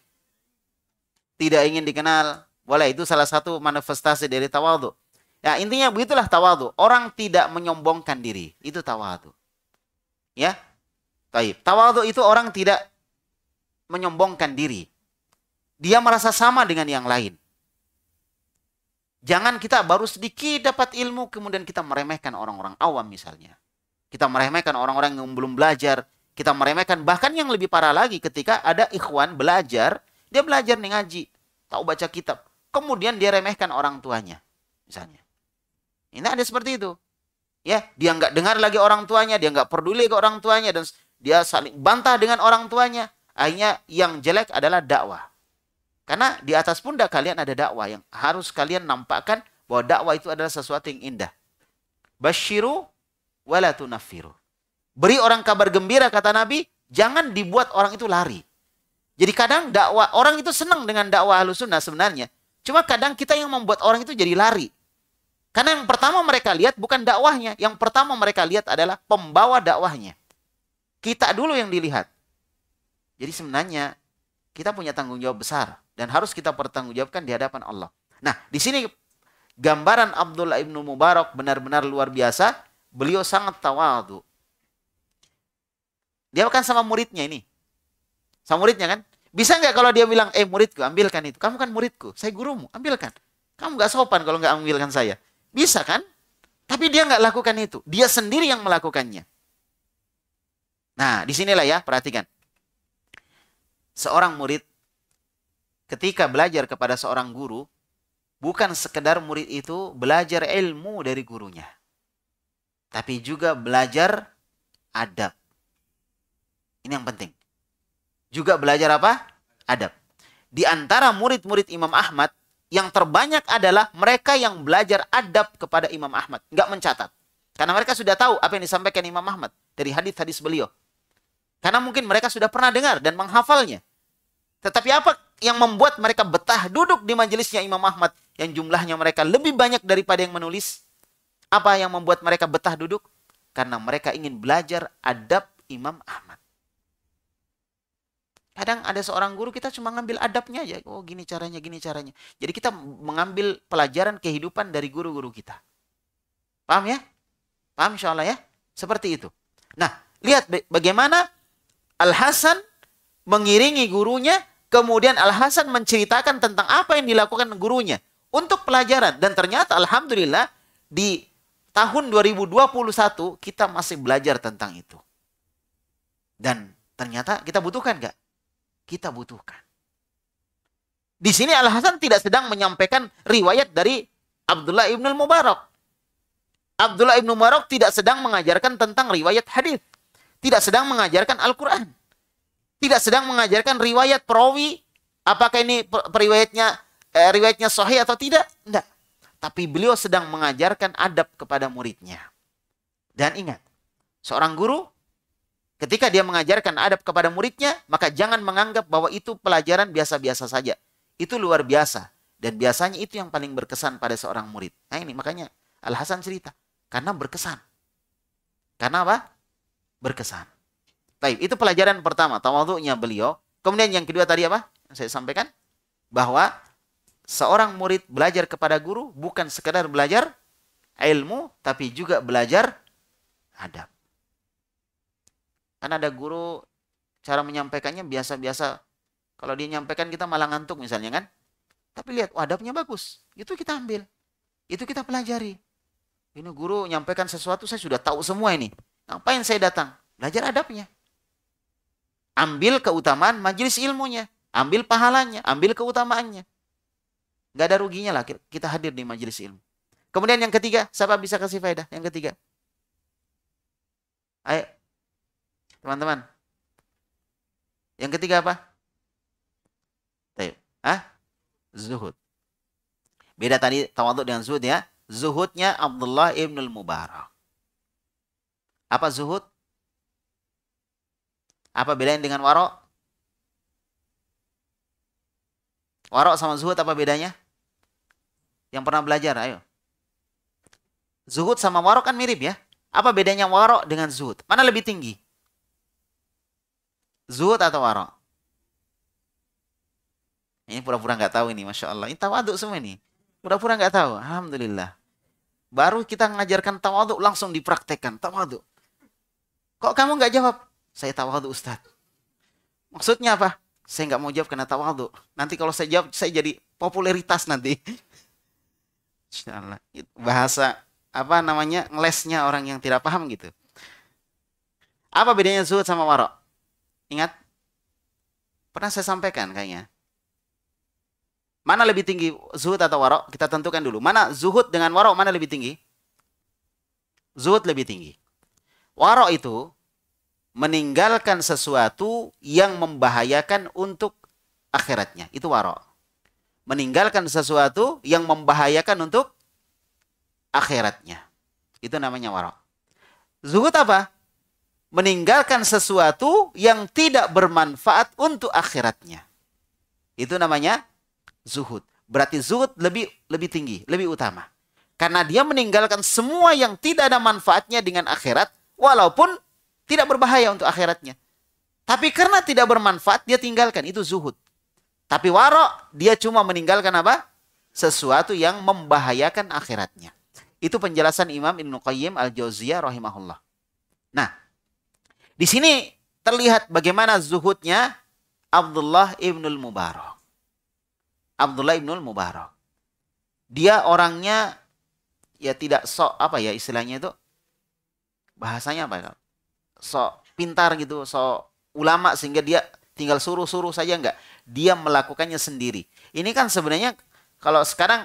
A: tidak ingin dikenal boleh itu salah satu manifestasi dari tawadu ya intinya begitulah tawadu orang tidak menyombongkan diri itu tawadu Ya. Taib. tawadu itu orang tidak menyombongkan diri. Dia merasa sama dengan yang lain. Jangan kita baru sedikit dapat ilmu kemudian kita meremehkan orang-orang awam misalnya. Kita meremehkan orang-orang yang belum belajar, kita meremehkan bahkan yang lebih parah lagi ketika ada ikhwan belajar, dia belajar nih ngaji, tahu baca kitab, kemudian dia remehkan orang tuanya misalnya. Ini ada seperti itu ya dia nggak dengar lagi orang tuanya dia nggak peduli ke orang tuanya dan dia saling bantah dengan orang tuanya akhirnya yang jelek adalah dakwah karena di atas pundak kalian ada dakwah yang harus kalian nampakkan bahwa dakwah itu adalah sesuatu yang indah bashiru wala beri orang kabar gembira kata nabi jangan dibuat orang itu lari jadi kadang dakwah orang itu senang dengan dakwah ahlu sunnah sebenarnya cuma kadang kita yang membuat orang itu jadi lari karena yang pertama mereka lihat bukan dakwahnya, yang pertama mereka lihat adalah pembawa dakwahnya. Kita dulu yang dilihat. Jadi sebenarnya kita punya tanggung jawab besar dan harus kita pertanggungjawabkan di hadapan Allah. Nah, di sini gambaran Abdullah ibnu Mubarak benar-benar luar biasa. Beliau sangat tawadu. Dia kan sama muridnya ini. Sama muridnya kan? Bisa nggak kalau dia bilang, eh muridku ambilkan itu. Kamu kan muridku, saya gurumu, ambilkan. Kamu nggak sopan kalau nggak ambilkan saya. Bisa kan? Tapi dia nggak lakukan itu. Dia sendiri yang melakukannya. Nah, disinilah ya, perhatikan. Seorang murid ketika belajar kepada seorang guru, bukan sekedar murid itu belajar ilmu dari gurunya. Tapi juga belajar adab. Ini yang penting. Juga belajar apa? Adab. Di antara murid-murid Imam Ahmad, yang terbanyak adalah mereka yang belajar adab kepada Imam Ahmad, nggak mencatat. Karena mereka sudah tahu apa yang disampaikan Imam Ahmad dari hadis-hadis beliau. Karena mungkin mereka sudah pernah dengar dan menghafalnya. Tetapi apa yang membuat mereka betah duduk di majelisnya Imam Ahmad yang jumlahnya mereka lebih banyak daripada yang menulis? Apa yang membuat mereka betah duduk? Karena mereka ingin belajar adab Imam Ahmad. Kadang ada seorang guru kita cuma ngambil adabnya aja. Oh gini caranya, gini caranya. Jadi kita mengambil pelajaran kehidupan dari guru-guru kita. Paham ya? Paham insya Allah ya? Seperti itu. Nah, lihat bagaimana Al-Hasan mengiringi gurunya. Kemudian Al-Hasan menceritakan tentang apa yang dilakukan gurunya. Untuk pelajaran. Dan ternyata Alhamdulillah di tahun 2021 kita masih belajar tentang itu. Dan ternyata kita butuhkan gak? kita butuhkan. Di sini Al Hasan tidak sedang menyampaikan riwayat dari Abdullah ibn Mubarak. Abdullah ibn Mubarak tidak sedang mengajarkan tentang riwayat hadis, tidak sedang mengajarkan Al-Quran, tidak sedang mengajarkan riwayat perawi. Apakah ini periwayatnya eh, riwayatnya sahih atau tidak? Tidak. Tapi beliau sedang mengajarkan adab kepada muridnya. Dan ingat, seorang guru Ketika dia mengajarkan adab kepada muridnya, maka jangan menganggap bahwa itu pelajaran biasa-biasa saja. Itu luar biasa. Dan biasanya itu yang paling berkesan pada seorang murid. Nah ini makanya Al-Hasan cerita. Karena berkesan. Karena apa? Berkesan. Baik, itu pelajaran pertama. Tawadu'nya beliau. Kemudian yang kedua tadi apa? Yang saya sampaikan. Bahwa seorang murid belajar kepada guru bukan sekedar belajar ilmu, tapi juga belajar adab. Karena ada guru cara menyampaikannya biasa-biasa. Kalau dia nyampaikan kita malah ngantuk misalnya kan. Tapi lihat, wadapnya bagus. Itu kita ambil. Itu kita pelajari. Ini guru nyampaikan sesuatu saya sudah tahu semua ini. Ngapain saya datang? Belajar adabnya. Ambil keutamaan majelis ilmunya. Ambil pahalanya. Ambil keutamaannya. Gak ada ruginya lah kita hadir di majelis ilmu. Kemudian yang ketiga, siapa bisa kasih faedah? Yang ketiga. Ayo, teman-teman? Yang ketiga apa? Tayyib. Ah? Zuhud. Beda tadi tawaduk dengan zuhud ya. Zuhudnya Abdullah ibn Mubarak. Apa zuhud? Apa bedanya dengan warok? Warok sama zuhud apa bedanya? Yang pernah belajar, ayo. Zuhud sama warok kan mirip ya. Apa bedanya warok dengan zuhud? Mana lebih tinggi? Zuhud atau warok? Ini pura-pura nggak -pura tahu ini, masya Allah. Ini tawaduk semua ini. Pura-pura nggak -pura tahu. Alhamdulillah. Baru kita ngajarkan tawaduk langsung dipraktekkan tawaduk. Kok kamu nggak jawab? Saya tawaduk Ustaz. Maksudnya apa? Saya nggak mau jawab karena tawaduk. Nanti kalau saya jawab saya jadi popularitas nanti. Insya (laughs) Allah. Bahasa apa namanya ngelesnya orang yang tidak paham gitu. Apa bedanya zuhud sama warok? Ingat? Pernah saya sampaikan kayaknya. Mana lebih tinggi zuhud atau warok? Kita tentukan dulu. Mana zuhud dengan warok mana lebih tinggi? Zuhud lebih tinggi. Warok itu meninggalkan sesuatu yang membahayakan untuk akhiratnya. Itu warok. Meninggalkan sesuatu yang membahayakan untuk akhiratnya. Itu namanya warok. Zuhud apa? meninggalkan sesuatu yang tidak bermanfaat untuk akhiratnya. Itu namanya zuhud. Berarti zuhud lebih lebih tinggi, lebih utama. Karena dia meninggalkan semua yang tidak ada manfaatnya dengan akhirat walaupun tidak berbahaya untuk akhiratnya. Tapi karena tidak bermanfaat dia tinggalkan itu zuhud. Tapi warok dia cuma meninggalkan apa? Sesuatu yang membahayakan akhiratnya. Itu penjelasan Imam Ibnu Qayyim Al-Jauziyah rahimahullah. Nah, di sini terlihat bagaimana zuhudnya Abdullah ibnul Mubarak. Abdullah ibnul Mubarak. Dia orangnya ya tidak sok apa ya istilahnya itu bahasanya apa ya? Sok pintar gitu, sok ulama sehingga dia tinggal suruh-suruh saja enggak. Dia melakukannya sendiri. Ini kan sebenarnya kalau sekarang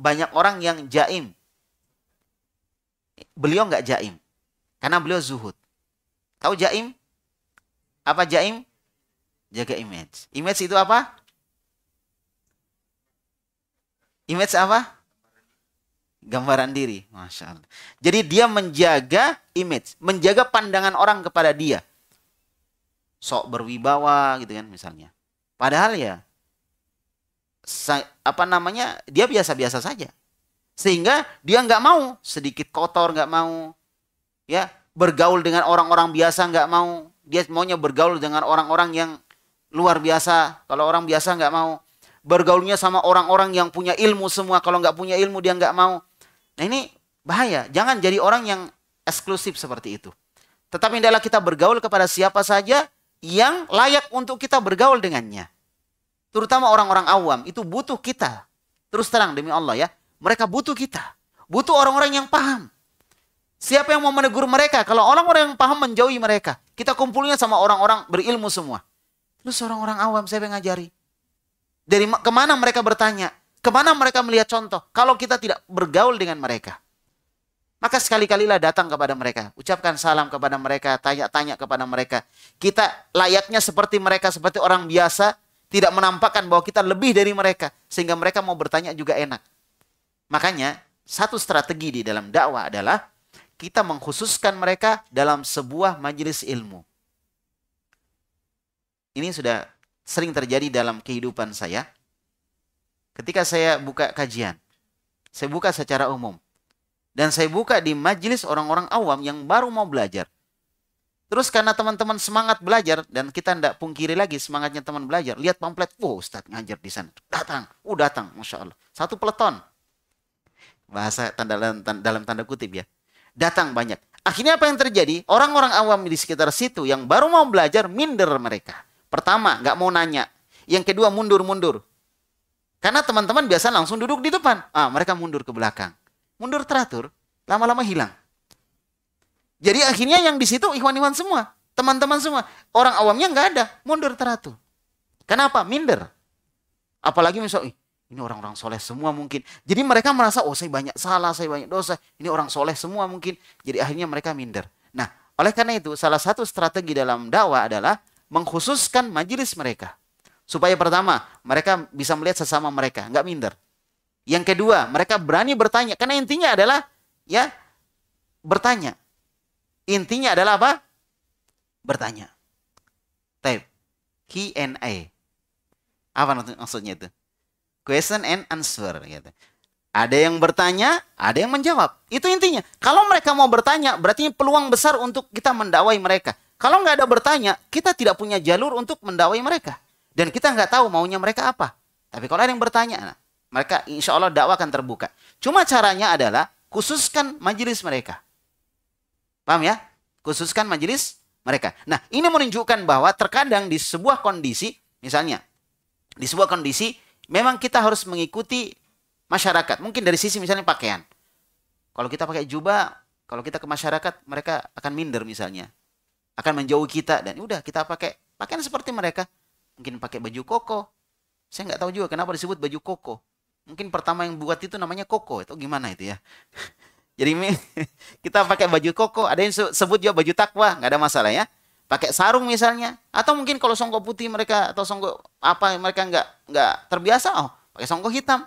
A: banyak orang yang jaim. Beliau enggak jaim. Karena beliau zuhud. Tahu jaim? Apa jaim? Jaga image. Image itu apa? Image apa? Gambaran diri. Masya Allah. Jadi dia menjaga image. Menjaga pandangan orang kepada dia. Sok berwibawa gitu kan misalnya. Padahal ya apa namanya dia biasa-biasa saja sehingga dia nggak mau sedikit kotor nggak mau ya bergaul dengan orang-orang biasa nggak mau. Dia maunya bergaul dengan orang-orang yang luar biasa. Kalau orang biasa nggak mau. Bergaulnya sama orang-orang yang punya ilmu semua. Kalau nggak punya ilmu dia nggak mau. Nah ini bahaya. Jangan jadi orang yang eksklusif seperti itu. Tetapi hendaklah kita bergaul kepada siapa saja yang layak untuk kita bergaul dengannya. Terutama orang-orang awam itu butuh kita. Terus terang demi Allah ya, mereka butuh kita. Butuh orang-orang yang paham. Siapa yang mau menegur mereka? Kalau orang-orang yang paham menjauhi mereka. Kita kumpulnya sama orang-orang berilmu semua. Terus orang-orang awam saya yang ngajari? Dari kemana mereka bertanya? Kemana mereka melihat contoh? Kalau kita tidak bergaul dengan mereka. Maka sekali-kalilah datang kepada mereka. Ucapkan salam kepada mereka. Tanya-tanya kepada mereka. Kita layaknya seperti mereka. Seperti orang biasa. Tidak menampakkan bahwa kita lebih dari mereka. Sehingga mereka mau bertanya juga enak. Makanya satu strategi di dalam dakwah adalah kita mengkhususkan mereka dalam sebuah majelis ilmu. Ini sudah sering terjadi dalam kehidupan saya. Ketika saya buka kajian, saya buka secara umum. Dan saya buka di majelis orang-orang awam yang baru mau belajar. Terus karena teman-teman semangat belajar, dan kita tidak pungkiri lagi semangatnya teman belajar, lihat pamflet, wow Ustadz ngajar di sana. Datang, uh datang, Masya Allah. Satu peleton. Bahasa tanda, dalam tanda kutip ya datang banyak. Akhirnya apa yang terjadi? Orang-orang awam di sekitar situ yang baru mau belajar minder mereka. Pertama, nggak mau nanya. Yang kedua, mundur-mundur. Karena teman-teman biasa langsung duduk di depan. Ah, mereka mundur ke belakang. Mundur teratur, lama-lama hilang. Jadi akhirnya yang di situ ikhwan-ikhwan semua, teman-teman semua, orang awamnya nggak ada, mundur teratur. Kenapa? Minder. Apalagi misalnya, ini orang-orang soleh semua mungkin. Jadi mereka merasa, oh saya banyak salah, saya banyak dosa. Ini orang soleh semua mungkin. Jadi akhirnya mereka minder. Nah, oleh karena itu, salah satu strategi dalam dakwah adalah mengkhususkan majelis mereka. Supaya pertama, mereka bisa melihat sesama mereka, nggak minder. Yang kedua, mereka berani bertanya. Karena intinya adalah, ya, bertanya. Intinya adalah apa? Bertanya. Type. Q&A. Apa maksudnya itu? question and answer gitu. Ada yang bertanya, ada yang menjawab. Itu intinya. Kalau mereka mau bertanya, berarti peluang besar untuk kita mendakwai mereka. Kalau nggak ada bertanya, kita tidak punya jalur untuk mendakwai mereka. Dan kita nggak tahu maunya mereka apa. Tapi kalau ada yang bertanya, nah, mereka insya Allah dakwah akan terbuka. Cuma caranya adalah khususkan majelis mereka. Paham ya? Khususkan majelis mereka. Nah, ini menunjukkan bahwa terkadang di sebuah kondisi, misalnya, di sebuah kondisi memang kita harus mengikuti masyarakat. Mungkin dari sisi misalnya pakaian. Kalau kita pakai jubah, kalau kita ke masyarakat, mereka akan minder misalnya. Akan menjauh kita dan ya udah kita pakai pakaian seperti mereka. Mungkin pakai baju koko. Saya nggak tahu juga kenapa disebut baju koko. Mungkin pertama yang buat itu namanya koko itu gimana itu ya. (laughs) Jadi (laughs) kita pakai baju koko, ada yang sebut juga baju takwa, nggak ada masalah ya pakai sarung misalnya atau mungkin kalau songkok putih mereka atau songkok apa mereka nggak nggak terbiasa oh pakai songkok hitam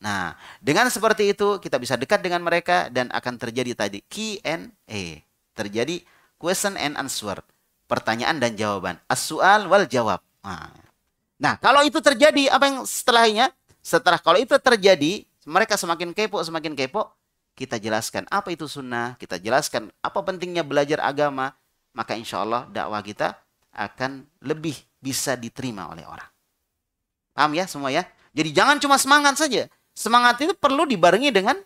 A: nah dengan seperti itu kita bisa dekat dengan mereka dan akan terjadi tadi Q&A terjadi question and answer pertanyaan dan jawaban as-sual wal jawab nah, nah kalau itu terjadi apa yang setelahnya setelah kalau itu terjadi mereka semakin kepo semakin kepo kita jelaskan apa itu sunnah kita jelaskan apa pentingnya belajar agama maka insya Allah dakwah kita akan lebih bisa diterima oleh orang. Paham ya semua ya? Jadi jangan cuma semangat saja. Semangat itu perlu dibarengi dengan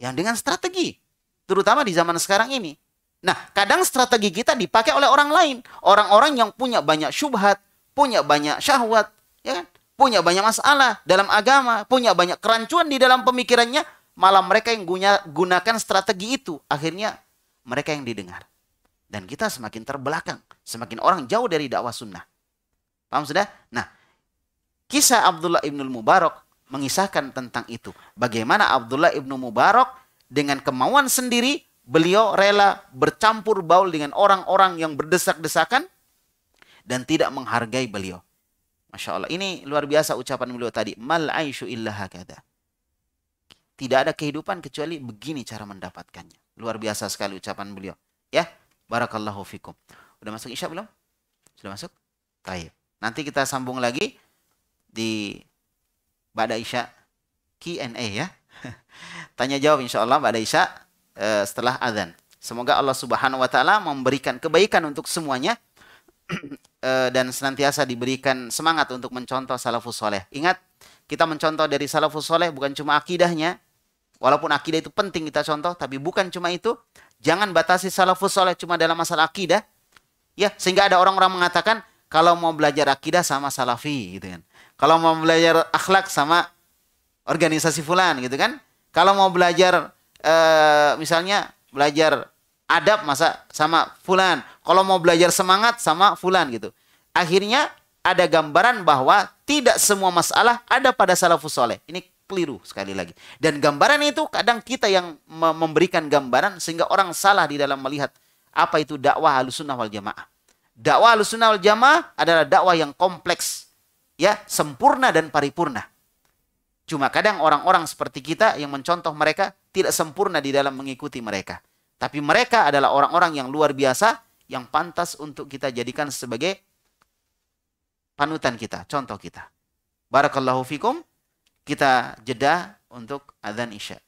A: yang dengan strategi. Terutama di zaman sekarang ini. Nah, kadang strategi kita dipakai oleh orang lain. Orang-orang yang punya banyak syubhat, punya banyak syahwat, ya kan? punya banyak masalah dalam agama, punya banyak kerancuan di dalam pemikirannya, malah mereka yang gunakan strategi itu. Akhirnya mereka yang didengar. Dan kita semakin terbelakang. Semakin orang jauh dari dakwah sunnah. Paham sudah? Nah, kisah Abdullah ibnul Mubarak mengisahkan tentang itu. Bagaimana Abdullah ibnu Mubarak dengan kemauan sendiri beliau rela bercampur baul dengan orang-orang yang berdesak-desakan dan tidak menghargai beliau. Masya Allah. Ini luar biasa ucapan beliau tadi. Mal aishu illa hakada. Tidak ada kehidupan kecuali begini cara mendapatkannya. Luar biasa sekali ucapan beliau. Ya, Barakallahu fikum. Udah masuk Isya belum? Sudah masuk? Baik. Nanti kita sambung lagi di Bada Isya Q&A ya. (laughs) Tanya jawab insya Allah Bada Isya eh, setelah azan. Semoga Allah Subhanahu wa taala memberikan kebaikan untuk semuanya (clears throat) eh, dan senantiasa diberikan semangat untuk mencontoh salafus soleh. Ingat, kita mencontoh dari salafus soleh bukan cuma akidahnya, walaupun akidah itu penting kita contoh, tapi bukan cuma itu, Jangan batasi salafus soleh cuma dalam masalah akidah. Ya, sehingga ada orang-orang mengatakan kalau mau belajar akidah sama salafi gitu kan. Kalau mau belajar akhlak sama organisasi fulan gitu kan. Kalau mau belajar e, misalnya belajar adab masa sama fulan. Kalau mau belajar semangat sama fulan gitu. Akhirnya ada gambaran bahwa tidak semua masalah ada pada salafus soleh. Ini keliru sekali lagi. Dan gambaran itu kadang kita yang memberikan gambaran sehingga orang salah di dalam melihat apa itu dakwah alusunah wal jamaah. Dakwah alusunah wal jamaah adalah dakwah yang kompleks, ya sempurna dan paripurna. Cuma kadang orang-orang seperti kita yang mencontoh mereka tidak sempurna di dalam mengikuti mereka. Tapi mereka adalah orang-orang yang luar biasa yang pantas untuk kita jadikan sebagai panutan kita, contoh kita. Barakallahu fikum kita jeda untuk adzan isya.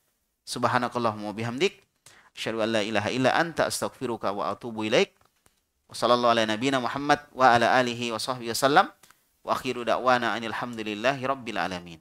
A: Subhanakallahumma bihamdik. Asyadu an la ilaha illa anta astaghfiruka wa atubu ilaik. Wa sallallahu ala nabina Muhammad wa ala alihi wa sahbihi wa Wa akhiru da'wana anilhamdulillahi rabbil alamin.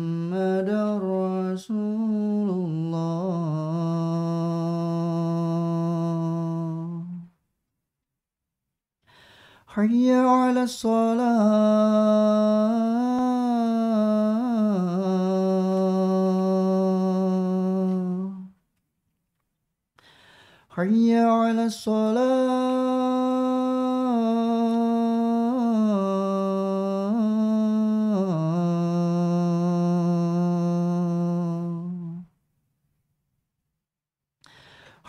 B: محمد رسول الله حي على الصلاة حي على الصلاه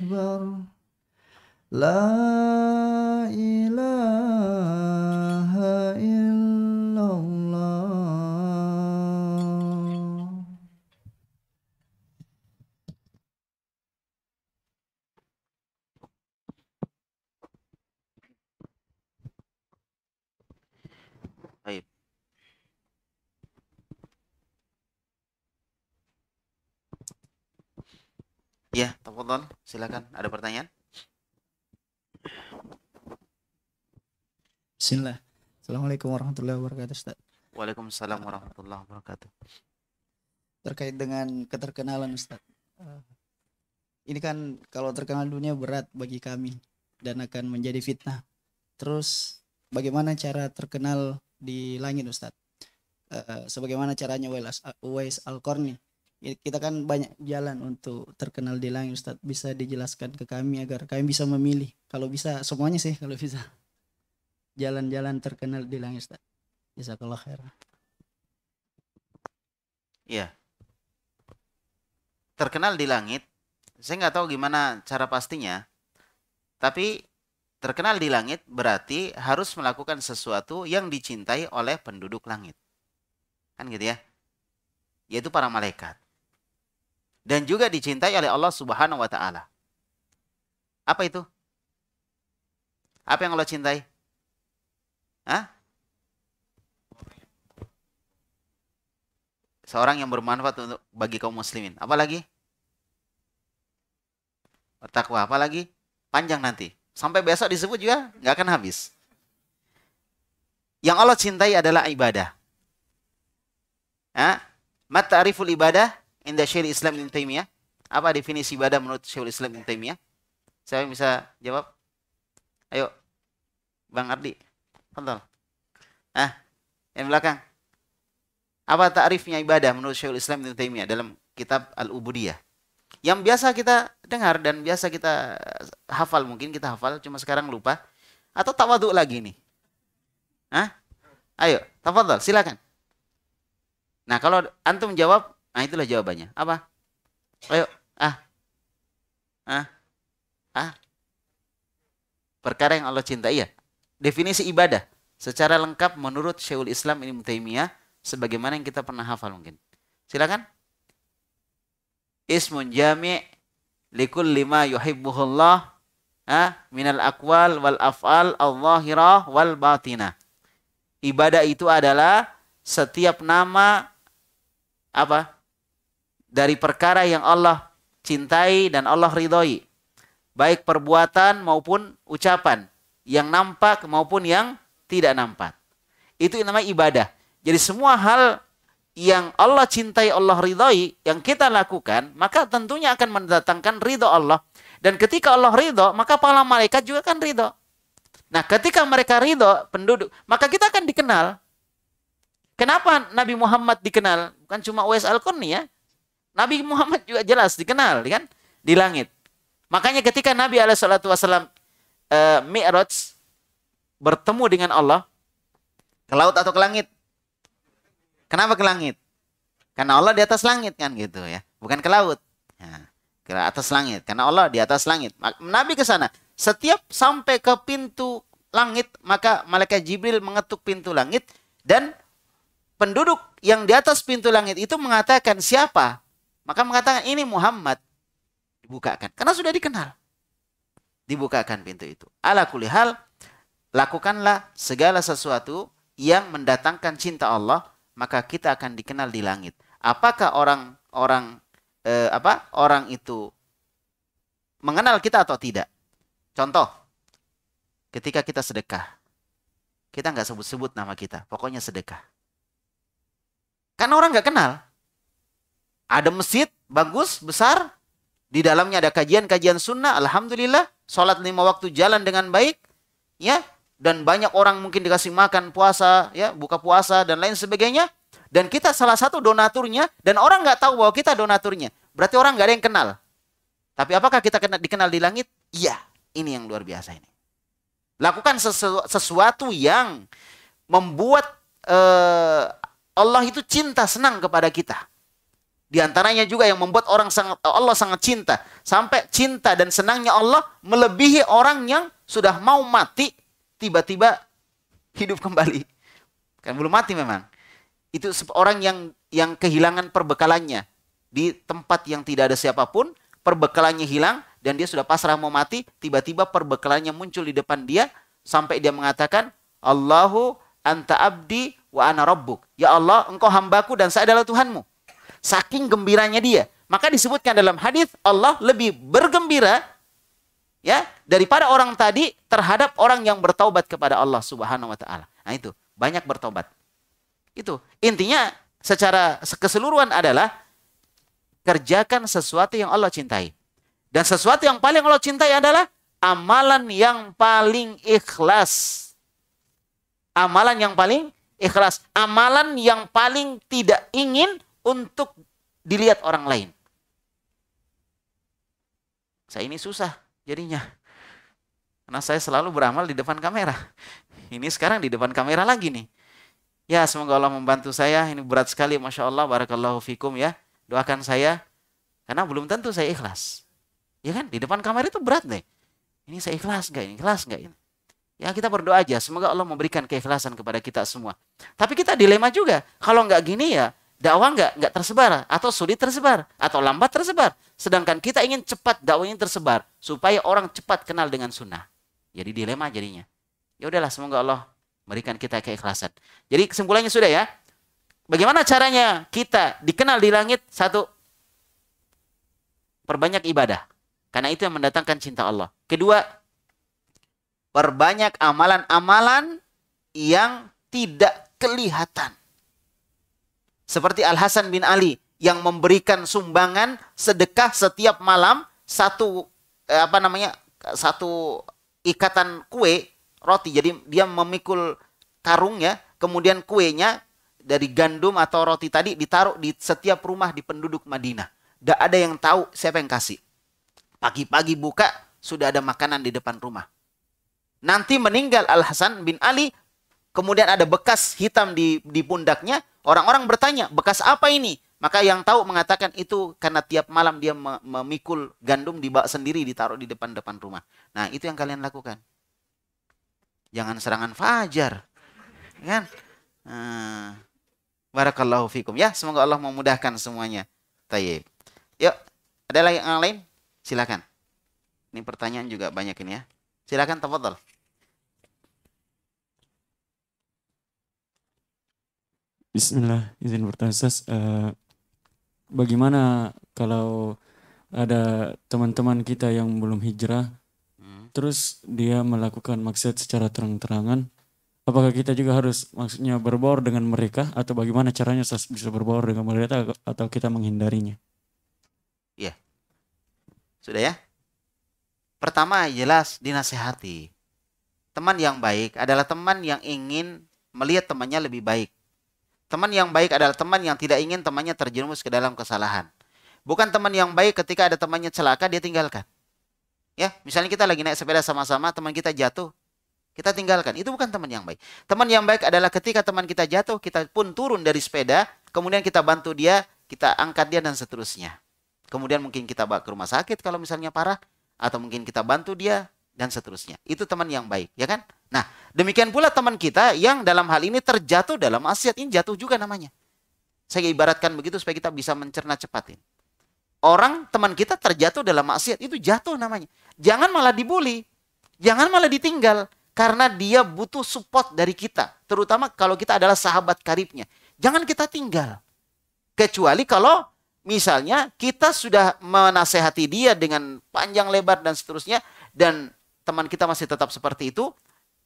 B: أكبر لا
A: Ya, Tafadhol, silakan. Ada pertanyaan?
B: Bismillah. Assalamualaikum warahmatullahi wabarakatuh, Ustaz.
A: Waalaikumsalam warahmatullahi wabarakatuh.
B: Terkait dengan keterkenalan, Ustaz. Eh, ini kan kalau terkenal dunia berat bagi kami dan akan menjadi fitnah. Terus bagaimana cara terkenal di langit, Ustaz? Eh, eh, sebagaimana caranya Wais Al-Qarni Ya, kita kan banyak jalan untuk terkenal di langit Ustaz bisa dijelaskan ke kami agar kami bisa memilih kalau bisa semuanya sih kalau bisa jalan-jalan terkenal di langit Ustaz ke khair
A: iya terkenal di langit saya nggak tahu gimana cara pastinya tapi terkenal di langit berarti harus melakukan sesuatu yang dicintai oleh penduduk langit kan gitu ya yaitu para malaikat dan juga dicintai oleh Allah Subhanahu wa taala. Apa itu? Apa yang Allah cintai? Hah? Seorang yang bermanfaat untuk bagi kaum muslimin. Apalagi? Bertakwa. Apalagi? Panjang nanti. Sampai besok disebut juga nggak akan habis. Yang Allah cintai adalah ibadah. Hah? Mat ta'riful ibadah indah syair Islam Ibn Taimiyah? Apa definisi ibadah menurut syair Islam Ibn Taimiyah? Saya bisa jawab? Ayo. Bang Ardi. Tonton. Ah, yang belakang. Apa takrifnya ibadah menurut Syekhul Islam Ibn Taimiyah dalam kitab Al-Ubudiyah? Yang biasa kita dengar dan biasa kita hafal mungkin kita hafal cuma sekarang lupa atau tawadhu lagi nih. Hah? Ayo, tafadhol, silakan. Nah, kalau antum jawab Nah itulah jawabannya. Apa? Ayo. Ah. Ah. Ah. Perkara yang Allah cintai ya. Definisi ibadah. Secara lengkap menurut Syekhul Islam ini Taimiyah sebagaimana yang kita pernah hafal mungkin. Silakan. Ismun jami' likul lima yuhibbuhullah ah, minal akwal wal af'al al wal batina. Ibadah itu adalah setiap nama apa? dari perkara yang Allah cintai dan Allah ridhoi. Baik perbuatan maupun ucapan. Yang nampak maupun yang tidak nampak. Itu yang namanya ibadah. Jadi semua hal yang Allah cintai, Allah ridhoi, yang kita lakukan, maka tentunya akan mendatangkan ridho Allah. Dan ketika Allah ridho, maka para malaikat juga kan ridho. Nah, ketika mereka ridho, penduduk, maka kita akan dikenal. Kenapa Nabi Muhammad dikenal? Bukan cuma Uwais al ya, Nabi Muhammad juga jelas dikenal kan di langit. Makanya ketika Nabi alaihi wasallam uh, eh, Mi'raj bertemu dengan Allah ke laut atau ke langit? Kenapa ke langit? Karena Allah di atas langit kan gitu ya, bukan ke laut. Ya, ke atas langit karena Allah di atas langit. Nabi ke sana. Setiap sampai ke pintu langit maka malaikat Jibril mengetuk pintu langit dan penduduk yang di atas pintu langit itu mengatakan siapa maka mengatakan ini Muhammad dibukakan karena sudah dikenal. Dibukakan pintu itu. Ala kulli hal lakukanlah segala sesuatu yang mendatangkan cinta Allah, maka kita akan dikenal di langit. Apakah orang-orang eh, apa? Orang itu mengenal kita atau tidak? Contoh, ketika kita sedekah, kita nggak sebut-sebut nama kita, pokoknya sedekah. Karena orang nggak kenal, ada masjid, bagus, besar. Di dalamnya ada kajian-kajian sunnah, Alhamdulillah. Sholat lima waktu jalan dengan baik. ya Dan banyak orang mungkin dikasih makan, puasa, ya buka puasa, dan lain sebagainya. Dan kita salah satu donaturnya, dan orang nggak tahu bahwa kita donaturnya. Berarti orang nggak ada yang kenal. Tapi apakah kita kena, dikenal di langit? Iya, ini yang luar biasa ini. Lakukan sesu, sesuatu yang membuat uh, Allah itu cinta senang kepada kita. Di antaranya juga yang membuat orang sangat Allah sangat cinta sampai cinta dan senangnya Allah melebihi orang yang sudah mau mati tiba-tiba hidup (laughs) kembali. Kan belum mati memang. Itu orang yang yang kehilangan perbekalannya di tempat yang tidak ada siapapun, perbekalannya hilang dan dia sudah pasrah mau mati, tiba-tiba perbekalannya muncul di depan dia sampai dia mengatakan, "Allahu anta abdi wa ana rabbuk." Ya Allah, engkau hambaku dan saya adalah Tuhanmu. Saking gembiranya dia. Maka disebutkan dalam hadis Allah lebih bergembira ya daripada orang tadi terhadap orang yang bertaubat kepada Allah Subhanahu wa taala. Nah itu, banyak bertaubat. Itu. Intinya secara keseluruhan adalah kerjakan sesuatu yang Allah cintai. Dan sesuatu yang paling Allah cintai adalah amalan yang paling ikhlas. Amalan yang paling ikhlas, amalan yang paling tidak ingin untuk dilihat orang lain. Saya ini susah jadinya. Karena saya selalu beramal di depan kamera. Ini sekarang di depan kamera lagi nih. Ya semoga Allah membantu saya. Ini berat sekali. Masya Allah. Barakallahu fikum ya. Doakan saya. Karena belum tentu saya ikhlas. Ya kan? Di depan kamera itu berat nih. Ini saya ikhlas gak? Ini ikhlas gak? Ini. Ya kita berdoa aja. Semoga Allah memberikan keikhlasan kepada kita semua. Tapi kita dilema juga. Kalau nggak gini ya dakwah nggak nggak tersebar atau sulit tersebar atau lambat tersebar. Sedangkan kita ingin cepat dakwah ini tersebar supaya orang cepat kenal dengan sunnah. Jadi dilema jadinya. Ya udahlah semoga Allah berikan kita keikhlasan. Jadi kesimpulannya sudah ya. Bagaimana caranya kita dikenal di langit? Satu, perbanyak ibadah. Karena itu yang mendatangkan cinta Allah. Kedua, perbanyak amalan-amalan yang tidak kelihatan. Seperti Al-Hasan bin Ali yang memberikan sumbangan sedekah setiap malam satu eh, apa namanya satu ikatan kue roti. Jadi dia memikul karungnya, kemudian kuenya dari gandum atau roti tadi ditaruh di setiap rumah di penduduk Madinah. Tidak ada yang tahu siapa yang kasih. Pagi-pagi buka sudah ada makanan di depan rumah. Nanti meninggal Al Hasan bin Ali, kemudian ada bekas hitam di di pundaknya, Orang-orang bertanya, bekas apa ini? Maka yang tahu mengatakan itu karena tiap malam dia memikul gandum dibawa sendiri ditaruh di depan-depan rumah. Nah, itu yang kalian lakukan. Jangan serangan fajar. Ya kan? Nah, barakallahu fikum ya. Semoga Allah memudahkan semuanya. Tayyib. Yuk, ada lagi yang lain? Silakan. Ini pertanyaan juga banyak ini ya. Silakan tafadhol.
B: Bismillah, izin bertanya Ustaz, uh, bagaimana kalau ada teman-teman kita yang belum hijrah, hmm. terus dia melakukan maksiat secara terang-terangan, apakah kita juga harus maksudnya berbaur dengan mereka atau bagaimana caranya Ustaz bisa berbaur dengan mereka atau kita menghindarinya?
A: Iya. Sudah ya? Pertama jelas dinasehati. Teman yang baik adalah teman yang ingin melihat temannya lebih baik. Teman yang baik adalah teman yang tidak ingin temannya terjerumus ke dalam kesalahan. Bukan teman yang baik ketika ada temannya celaka dia tinggalkan. Ya, misalnya kita lagi naik sepeda sama-sama, teman kita jatuh, kita tinggalkan. Itu bukan teman yang baik. Teman yang baik adalah ketika teman kita jatuh, kita pun turun dari sepeda, kemudian kita bantu dia, kita angkat dia dan seterusnya. Kemudian mungkin kita bawa ke rumah sakit kalau misalnya parah atau mungkin kita bantu dia dan seterusnya. Itu teman yang baik, ya kan? Nah, demikian pula teman kita yang dalam hal ini terjatuh dalam maksiat ini jatuh juga namanya. Saya ibaratkan begitu supaya kita bisa mencerna cepat Orang teman kita terjatuh dalam maksiat itu jatuh namanya. Jangan malah dibully, jangan malah ditinggal karena dia butuh support dari kita, terutama kalau kita adalah sahabat karibnya. Jangan kita tinggal. Kecuali kalau misalnya kita sudah menasehati dia dengan panjang lebar dan seterusnya dan teman kita masih tetap seperti itu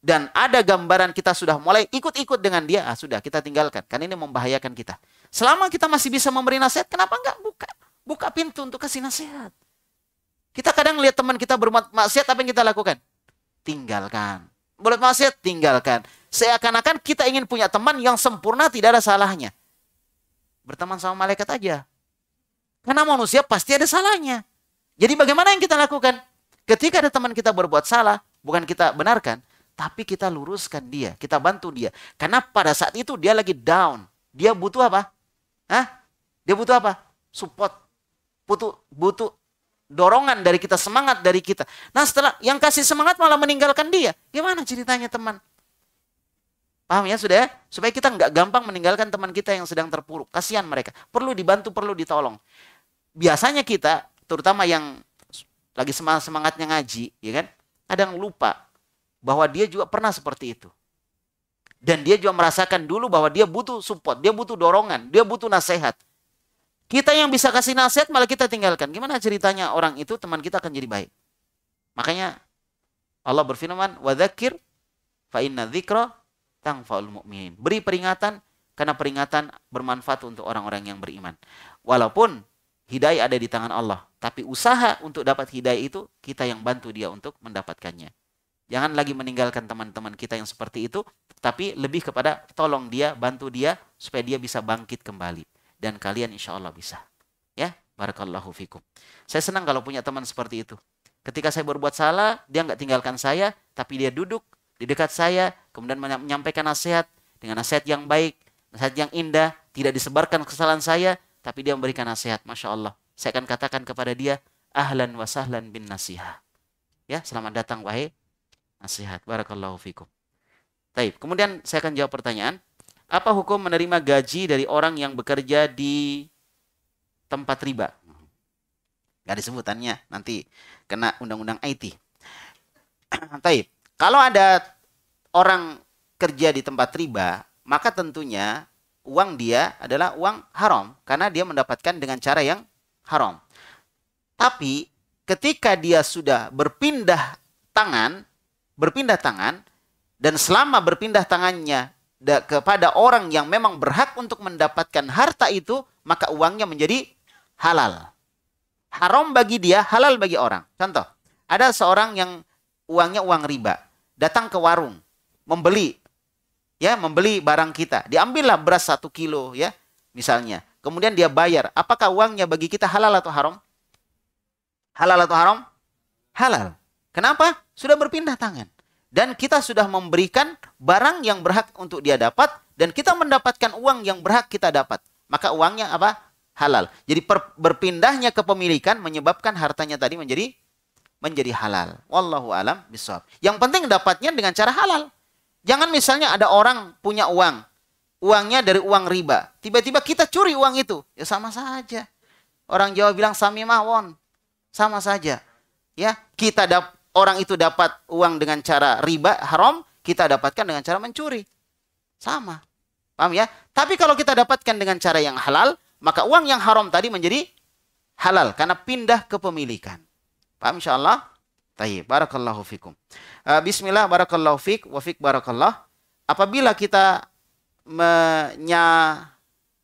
A: dan ada gambaran kita sudah mulai ikut-ikut dengan dia, ah, sudah kita tinggalkan karena ini membahayakan kita. Selama kita masih bisa memberi nasihat, kenapa enggak buka buka pintu untuk kasih nasihat? Kita kadang lihat teman kita berbuat maksiat, apa yang kita lakukan? Tinggalkan. Berbuat maksiat, tinggalkan. Seakan-akan kita ingin punya teman yang sempurna, tidak ada salahnya. Berteman sama malaikat aja. Karena manusia pasti ada salahnya. Jadi bagaimana yang kita lakukan? Ketika ada teman kita berbuat salah, bukan kita benarkan, tapi kita luruskan dia, kita bantu dia. Karena pada saat itu dia lagi down. Dia butuh apa? Hah? Dia butuh apa? Support. Butuh butuh dorongan dari kita, semangat dari kita. Nah, setelah yang kasih semangat malah meninggalkan dia. Gimana ceritanya teman? Paham ya sudah ya? Supaya kita nggak gampang meninggalkan teman kita yang sedang terpuruk. Kasihan mereka. Perlu dibantu, perlu ditolong. Biasanya kita, terutama yang lagi semangat semangatnya ngaji, ya kan? Kadang lupa bahwa dia juga pernah seperti itu. Dan dia juga merasakan dulu bahwa dia butuh support, dia butuh dorongan, dia butuh nasihat. Kita yang bisa kasih nasihat malah kita tinggalkan. Gimana ceritanya orang itu teman kita akan jadi baik. Makanya Allah berfirman, "Wadzakir fa inna dzikra tangfaul Beri peringatan karena peringatan bermanfaat untuk orang-orang yang beriman. Walaupun hidayah ada di tangan Allah. Tapi usaha untuk dapat hidayah itu kita yang bantu dia untuk mendapatkannya. Jangan lagi meninggalkan teman-teman kita yang seperti itu, tapi lebih kepada tolong dia, bantu dia supaya dia bisa bangkit kembali. Dan kalian insya Allah bisa. Ya, barakallahu fikum. Saya senang kalau punya teman seperti itu. Ketika saya berbuat salah, dia nggak tinggalkan saya, tapi dia duduk di dekat saya, kemudian menyampaikan nasihat dengan nasihat yang baik, nasihat yang indah, tidak disebarkan kesalahan saya, tapi dia memberikan nasihat, Masya Allah. Saya akan katakan kepada dia, ahlan wa sahlan bin nasihat. Ya, selamat datang wahai nasihat. Barakallahu fikum. Taib. Kemudian saya akan jawab pertanyaan. Apa hukum menerima gaji dari orang yang bekerja di tempat riba? Gak disebutannya, nanti kena undang-undang IT. (clears throat) Taib. Kalau ada orang kerja di tempat riba, maka tentunya uang dia adalah uang haram karena dia mendapatkan dengan cara yang haram. Tapi ketika dia sudah berpindah tangan, berpindah tangan dan selama berpindah tangannya kepada orang yang memang berhak untuk mendapatkan harta itu, maka uangnya menjadi halal. Haram bagi dia, halal bagi orang. Contoh, ada seorang yang uangnya uang riba, datang ke warung, membeli ya membeli barang kita. Diambillah beras satu kilo ya misalnya. Kemudian dia bayar. Apakah uangnya bagi kita halal atau haram? Halal atau haram? Halal. Kenapa? Sudah berpindah tangan. Dan kita sudah memberikan barang yang berhak untuk dia dapat. Dan kita mendapatkan uang yang berhak kita dapat. Maka uangnya apa? Halal. Jadi per, berpindahnya kepemilikan menyebabkan hartanya tadi menjadi menjadi halal. Wallahu alam bisawab. Yang penting dapatnya dengan cara halal. Jangan misalnya ada orang punya uang, uangnya dari uang riba. Tiba-tiba kita curi uang itu, ya sama saja. Orang Jawa bilang sami mawon, sama saja. Ya, kita dap orang itu dapat uang dengan cara riba haram, kita dapatkan dengan cara mencuri. Sama. Paham ya? Tapi kalau kita dapatkan dengan cara yang halal, maka uang yang haram tadi menjadi halal karena pindah kepemilikan. Paham insyaallah? Tayyib. Barakallahu fikum. Uh, Bismillah, barakallahu fik, wafik barakallah. Apabila kita menya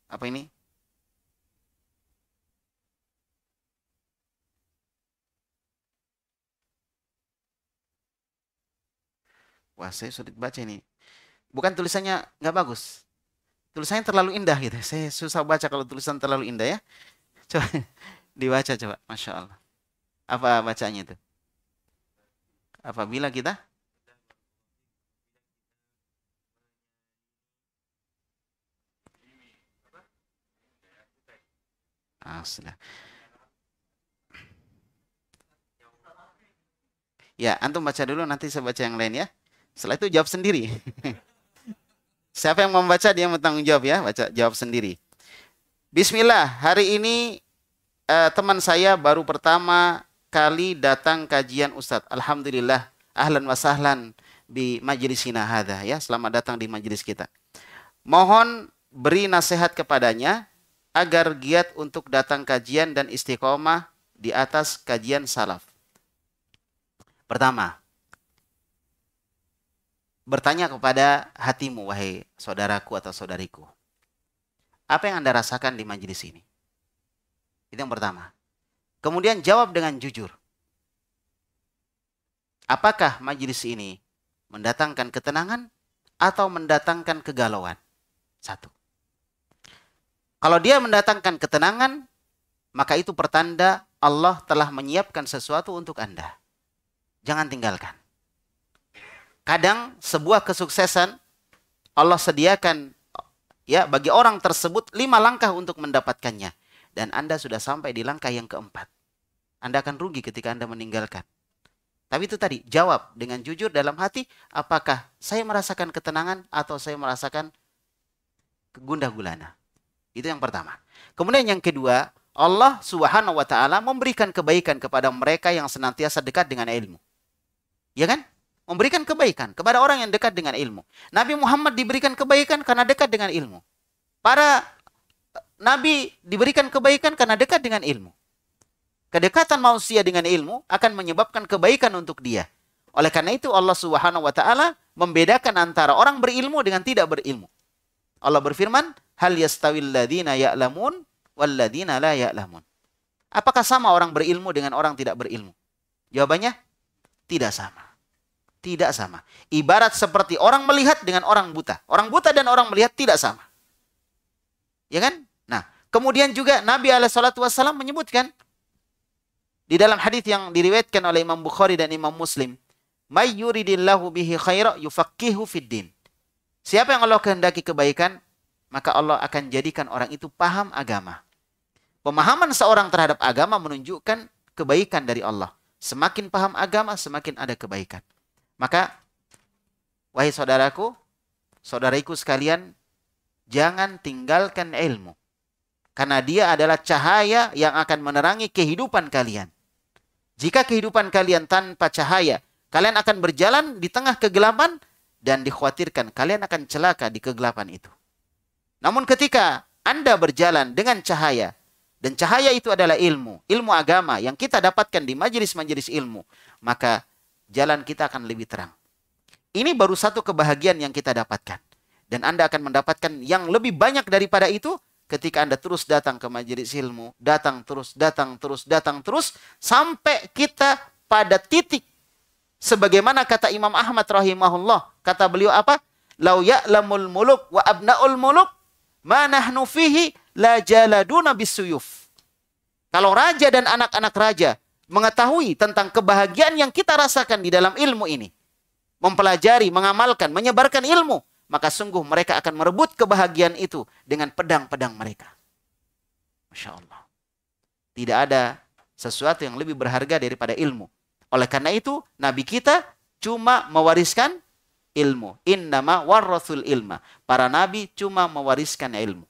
A: apa ini? Wah, saya sulit baca ini. Bukan tulisannya nggak bagus. Tulisannya terlalu indah gitu. Saya susah baca kalau tulisan terlalu indah ya. Coba (laughs) dibaca coba, masya Allah. Apa bacanya itu? apabila kita Ah, Ya, antum baca dulu nanti saya baca yang lain ya. Setelah itu jawab sendiri. (laughs) Siapa yang membaca dia yang bertanggung jawab ya, baca jawab sendiri. Bismillah, hari ini eh, teman saya baru pertama kali datang kajian Ustadz. Alhamdulillah, ahlan wa sahlan di majelisina hadha ya. Selamat datang di majelis kita. Mohon beri nasihat kepadanya agar giat untuk datang kajian dan istiqomah di atas kajian salaf. Pertama, bertanya kepada hatimu wahai saudaraku atau saudariku. Apa yang Anda rasakan di majelis ini? Itu yang pertama. Kemudian jawab dengan jujur. Apakah majelis ini mendatangkan ketenangan atau mendatangkan kegalauan? Satu. Kalau dia mendatangkan ketenangan, maka itu pertanda Allah telah menyiapkan sesuatu untuk Anda. Jangan tinggalkan. Kadang sebuah kesuksesan Allah sediakan ya bagi orang tersebut lima langkah untuk mendapatkannya dan Anda sudah sampai di langkah yang keempat. Anda akan rugi ketika Anda meninggalkan. Tapi itu tadi, jawab dengan jujur dalam hati, apakah saya merasakan ketenangan atau saya merasakan kegundah gulana. Itu yang pertama. Kemudian yang kedua, Allah Subhanahu wa taala memberikan kebaikan kepada mereka yang senantiasa dekat dengan ilmu. Ya kan? Memberikan kebaikan kepada orang yang dekat dengan ilmu. Nabi Muhammad diberikan kebaikan karena dekat dengan ilmu. Para Nabi diberikan kebaikan karena dekat dengan ilmu. Kedekatan manusia dengan ilmu akan menyebabkan kebaikan untuk dia. Oleh karena itu Allah Subhanahu wa taala membedakan antara orang berilmu dengan tidak berilmu. Allah berfirman, "Hal yastawil ladzina ya'lamun wal ladzina la ya'lamun?" Apakah sama orang berilmu dengan orang tidak berilmu? Jawabannya tidak sama. Tidak sama. Ibarat seperti orang melihat dengan orang buta. Orang buta dan orang melihat tidak sama. Ya kan? Kemudian juga Nabi SAW menyebutkan di dalam hadis yang diriwayatkan oleh Imam Bukhari dan Imam Muslim, "May bihi khaira yufaqihu fiddin." Siapa yang Allah kehendaki kebaikan, maka Allah akan jadikan orang itu paham agama. Pemahaman seorang terhadap agama menunjukkan kebaikan dari Allah. Semakin paham agama, semakin ada kebaikan. Maka, wahai saudaraku, saudariku sekalian, jangan tinggalkan ilmu. Karena dia adalah cahaya yang akan menerangi kehidupan kalian. Jika kehidupan kalian tanpa cahaya, kalian akan berjalan di tengah kegelapan dan dikhawatirkan kalian akan celaka di kegelapan itu. Namun ketika Anda berjalan dengan cahaya, dan cahaya itu adalah ilmu, ilmu agama yang kita dapatkan di majelis-majelis ilmu, maka jalan kita akan lebih terang. Ini baru satu kebahagiaan yang kita dapatkan. Dan Anda akan mendapatkan yang lebih banyak daripada itu ketika Anda terus datang ke majelis ilmu, datang terus, datang terus, datang terus, sampai kita pada titik. Sebagaimana kata Imam Ahmad rahimahullah, kata beliau apa? Lau ya'lamul muluk wa abna'ul muluk, ma nahnu fihi la jaladuna bisuyuf. Kalau raja dan anak-anak raja mengetahui tentang kebahagiaan yang kita rasakan di dalam ilmu ini, mempelajari, mengamalkan, menyebarkan ilmu, maka sungguh mereka akan merebut kebahagiaan itu dengan pedang-pedang mereka. Masya Allah. Tidak ada sesuatu yang lebih berharga daripada ilmu. Oleh karena itu, Nabi kita cuma mewariskan ilmu. Innama warrothul ilma. Para Nabi cuma mewariskan ilmu.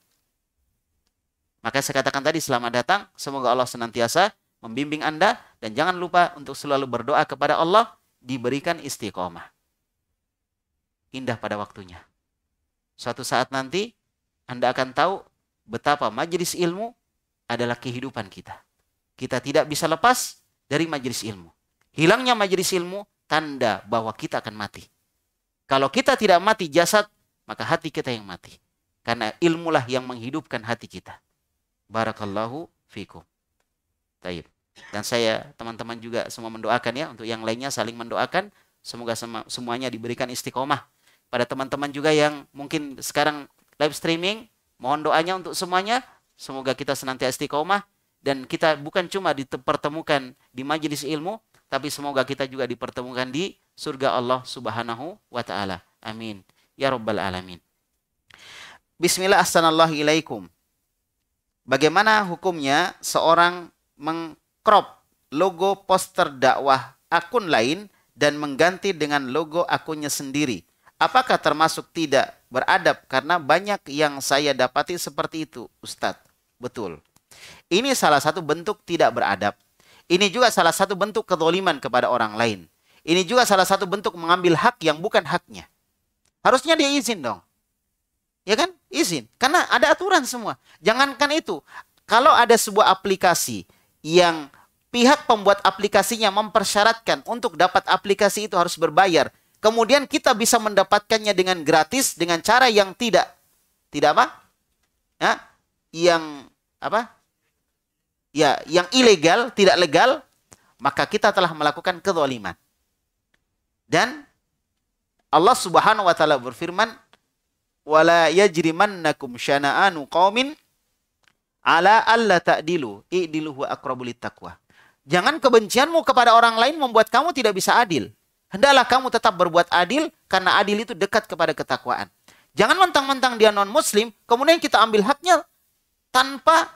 A: Maka saya katakan tadi selamat datang. Semoga Allah senantiasa membimbing Anda. Dan jangan lupa untuk selalu berdoa kepada Allah. Diberikan istiqomah. Indah pada waktunya. Suatu saat nanti Anda akan tahu betapa majelis ilmu adalah kehidupan kita. Kita tidak bisa lepas dari majelis ilmu. Hilangnya majelis ilmu tanda bahwa kita akan mati. Kalau kita tidak mati jasad, maka hati kita yang mati. Karena ilmulah yang menghidupkan hati kita. Barakallahu fikum. Taib. Dan saya teman-teman juga semua mendoakan ya untuk yang lainnya saling mendoakan semoga semuanya diberikan istiqomah pada teman-teman juga yang mungkin sekarang live streaming, mohon doanya untuk semuanya. Semoga kita senantiasa istiqomah dan kita bukan cuma dipertemukan di majelis ilmu, tapi semoga kita juga dipertemukan di surga Allah Subhanahu wa taala. Amin. Ya rabbal alamin. Bismillah assalamualaikum. Bagaimana hukumnya seorang mengcrop logo poster dakwah akun lain dan mengganti dengan logo akunnya sendiri? Apakah termasuk tidak beradab karena banyak yang saya dapati seperti itu, Ustadz? Betul. Ini salah satu bentuk tidak beradab. Ini juga salah satu bentuk kedoliman kepada orang lain. Ini juga salah satu bentuk mengambil hak yang bukan haknya. Harusnya dia izin dong. Ya kan? Izin. Karena ada aturan semua. Jangankan itu. Kalau ada sebuah aplikasi yang pihak pembuat aplikasinya mempersyaratkan untuk dapat aplikasi itu harus berbayar, kemudian kita bisa mendapatkannya dengan gratis dengan cara yang tidak tidak apa? Ya, yang apa? Ya, yang ilegal, tidak legal, maka kita telah melakukan kezaliman. Dan Allah Subhanahu wa taala berfirman, "Wala yajrimannakum syana'anu qaumin ala alla ta'dilu, i'dilu wa aqrabul taqwa." Jangan kebencianmu kepada orang lain membuat kamu tidak bisa adil. Hendaklah kamu tetap berbuat adil karena adil itu dekat kepada ketakwaan. Jangan mentang-mentang dia non-muslim, kemudian kita ambil haknya tanpa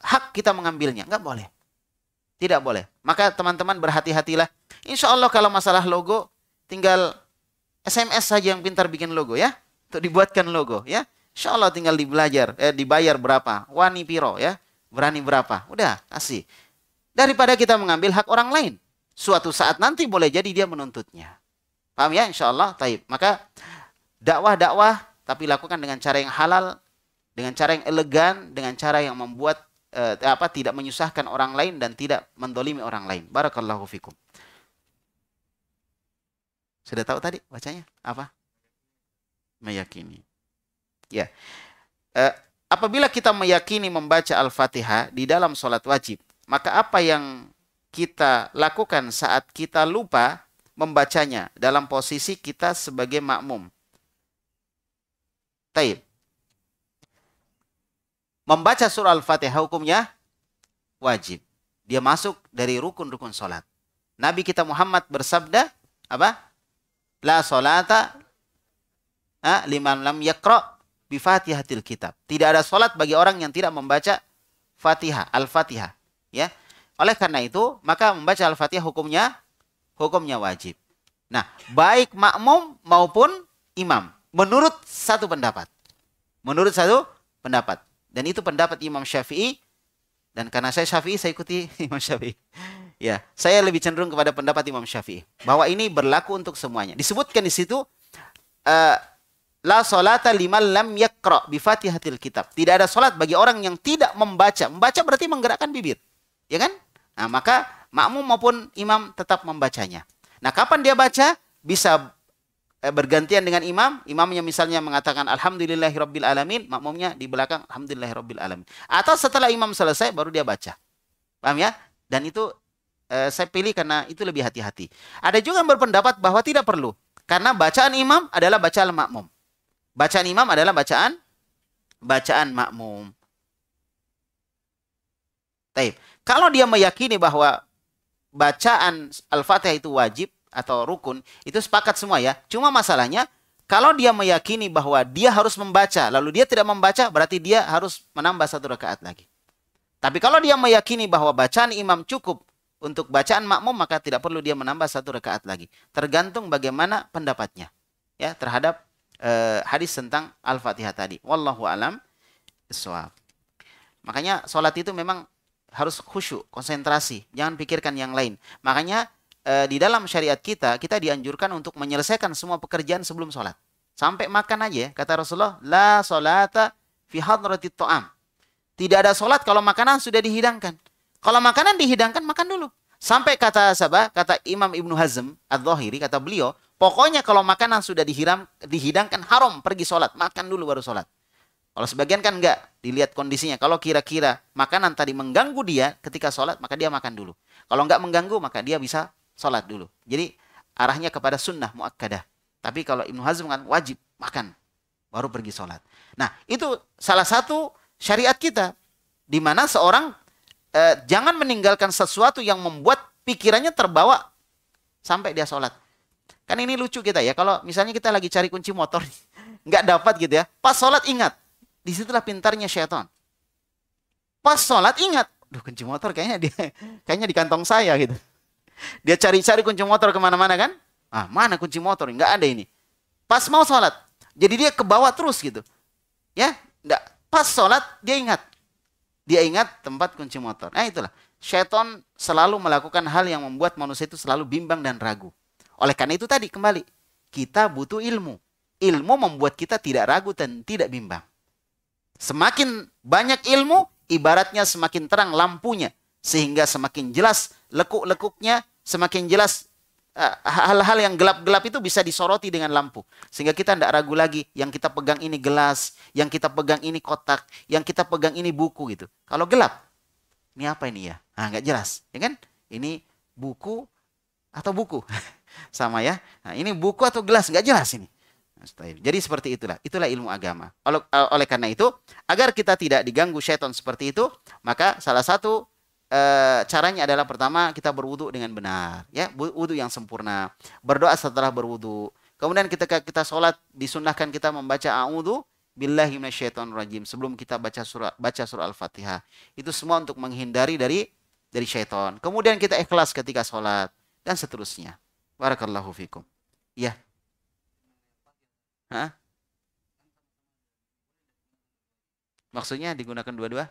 A: hak kita mengambilnya. Enggak boleh. Tidak boleh. Maka teman-teman berhati-hatilah. Insya Allah kalau masalah logo, tinggal SMS saja yang pintar bikin logo ya. Untuk dibuatkan logo ya. Insya Allah tinggal dibelajar, eh, dibayar berapa. Wani piro ya. Berani berapa. Udah, kasih. Daripada kita mengambil hak orang lain suatu saat nanti boleh jadi dia menuntutnya. Paham ya? Insya Allah. Taib. Maka dakwah-dakwah tapi lakukan dengan cara yang halal, dengan cara yang elegan, dengan cara yang membuat eh, apa tidak menyusahkan orang lain dan tidak mendolimi orang lain. Barakallahu fikum. Sudah tahu tadi bacanya apa? Meyakini. Ya. Eh, apabila kita meyakini membaca Al-Fatihah di dalam sholat wajib, maka apa yang kita lakukan saat kita lupa membacanya dalam posisi kita sebagai makmum. Taib. Membaca surah Al-Fatihah hukumnya wajib. Dia masuk dari rukun-rukun salat. Nabi kita Muhammad bersabda apa? La salata ha, liman lam yakra bi fatihatil kitab. Tidak ada salat bagi orang yang tidak membaca Fatihah, Al-Fatihah, ya. Oleh karena itu, maka membaca Al-Fatihah hukumnya hukumnya wajib. Nah, baik makmum maupun imam menurut satu pendapat. Menurut satu pendapat. Dan itu pendapat Imam Syafi'i dan karena saya Syafi'i saya ikuti (laughs) Imam Syafi'i. Ya, saya lebih cenderung kepada pendapat Imam Syafi'i bahwa ini berlaku untuk semuanya. Disebutkan di situ eh, la salata liman lam yakra bi Fatihatil Kitab. Tidak ada salat bagi orang yang tidak membaca. Membaca berarti menggerakkan bibir. Ya kan? Nah, maka makmum maupun imam tetap membacanya. Nah, kapan dia baca? Bisa eh, bergantian dengan imam, imamnya misalnya mengatakan alhamdulillahirabbil alamin, makmumnya di belakang alhamdulillahirabbil alamin. Atau setelah imam selesai baru dia baca. Paham ya? Dan itu eh, saya pilih karena itu lebih hati-hati. Ada juga yang berpendapat bahwa tidak perlu karena bacaan imam adalah bacaan makmum. Bacaan imam adalah bacaan bacaan makmum. Baik. Kalau dia meyakini bahwa bacaan Al-Fatihah itu wajib atau rukun, itu sepakat semua ya. Cuma masalahnya kalau dia meyakini bahwa dia harus membaca, lalu dia tidak membaca, berarti dia harus menambah satu rakaat lagi. Tapi kalau dia meyakini bahwa bacaan imam cukup untuk bacaan makmum, maka tidak perlu dia menambah satu rakaat lagi. Tergantung bagaimana pendapatnya ya terhadap eh, hadis tentang Al-Fatihah tadi. Wallahu alam Makanya sholat itu memang harus khusyuk, konsentrasi, jangan pikirkan yang lain. Makanya e, di dalam syariat kita, kita dianjurkan untuk menyelesaikan semua pekerjaan sebelum sholat. Sampai makan aja, kata Rasulullah, la sholata fi hadrati ta'am. Tidak ada sholat kalau makanan sudah dihidangkan. Kalau makanan dihidangkan, makan dulu. Sampai kata sahabat, kata Imam Ibnu Hazm, ad zahiri kata beliau, pokoknya kalau makanan sudah dihidangkan, haram pergi sholat. Makan dulu baru sholat. Kalau sebagian kan enggak, dilihat kondisinya. Kalau kira-kira makanan tadi mengganggu dia ketika sholat, maka dia makan dulu. Kalau enggak mengganggu, maka dia bisa sholat dulu. Jadi arahnya kepada sunnah muakkadah. Tapi kalau Ibnu Hazm kan wajib makan, baru pergi sholat. Nah itu salah satu syariat kita. di mana seorang eh, jangan meninggalkan sesuatu yang membuat pikirannya terbawa sampai dia sholat. Kan ini lucu kita ya, kalau misalnya kita lagi cari kunci motor, (laughs) nggak dapat gitu ya. Pas sholat ingat, Disitulah pintarnya syaitan. Pas sholat ingat, duh kunci motor kayaknya dia (laughs) kayaknya di kantong saya gitu. Dia cari-cari kunci motor kemana-mana kan? Ah mana kunci motor? Nggak ada ini. Pas mau sholat, jadi dia ke bawah terus gitu. Ya, enggak. Pas sholat dia ingat. Dia ingat tempat kunci motor. Nah itulah. Syaitan selalu melakukan hal yang membuat manusia itu selalu bimbang dan ragu. Oleh karena itu tadi kembali. Kita butuh ilmu. Ilmu membuat kita tidak ragu dan tidak bimbang. Semakin banyak ilmu, ibaratnya semakin terang lampunya. Sehingga semakin jelas lekuk-lekuknya, semakin jelas eh, hal-hal yang gelap-gelap itu bisa disoroti dengan lampu. Sehingga kita tidak ragu lagi, yang kita pegang ini gelas, yang kita pegang ini kotak, yang kita pegang ini buku gitu. Kalau gelap, ini apa ini ya? Ah nggak jelas, ya kan? Ini buku atau buku, (laughs) sama ya. Nah, ini buku atau gelas nggak jelas ini. Jadi seperti itulah, itulah ilmu agama. Eh, oleh karena itu, agar kita tidak diganggu setan seperti itu, maka salah satu e, caranya adalah pertama kita berwudu dengan benar, ya, wudu yang sempurna. Berdoa setelah berwudu. Kemudian kita kita sholat disunahkan kita membaca a'udhu billahi minasyaiton rajim sebelum kita baca surah baca surah Al-Fatihah. Itu semua untuk menghindari dari dari syaitan. Kemudian kita ikhlas ketika sholat dan seterusnya. Barakallahu fikum. Ya. Hah? Maksudnya digunakan dua-dua?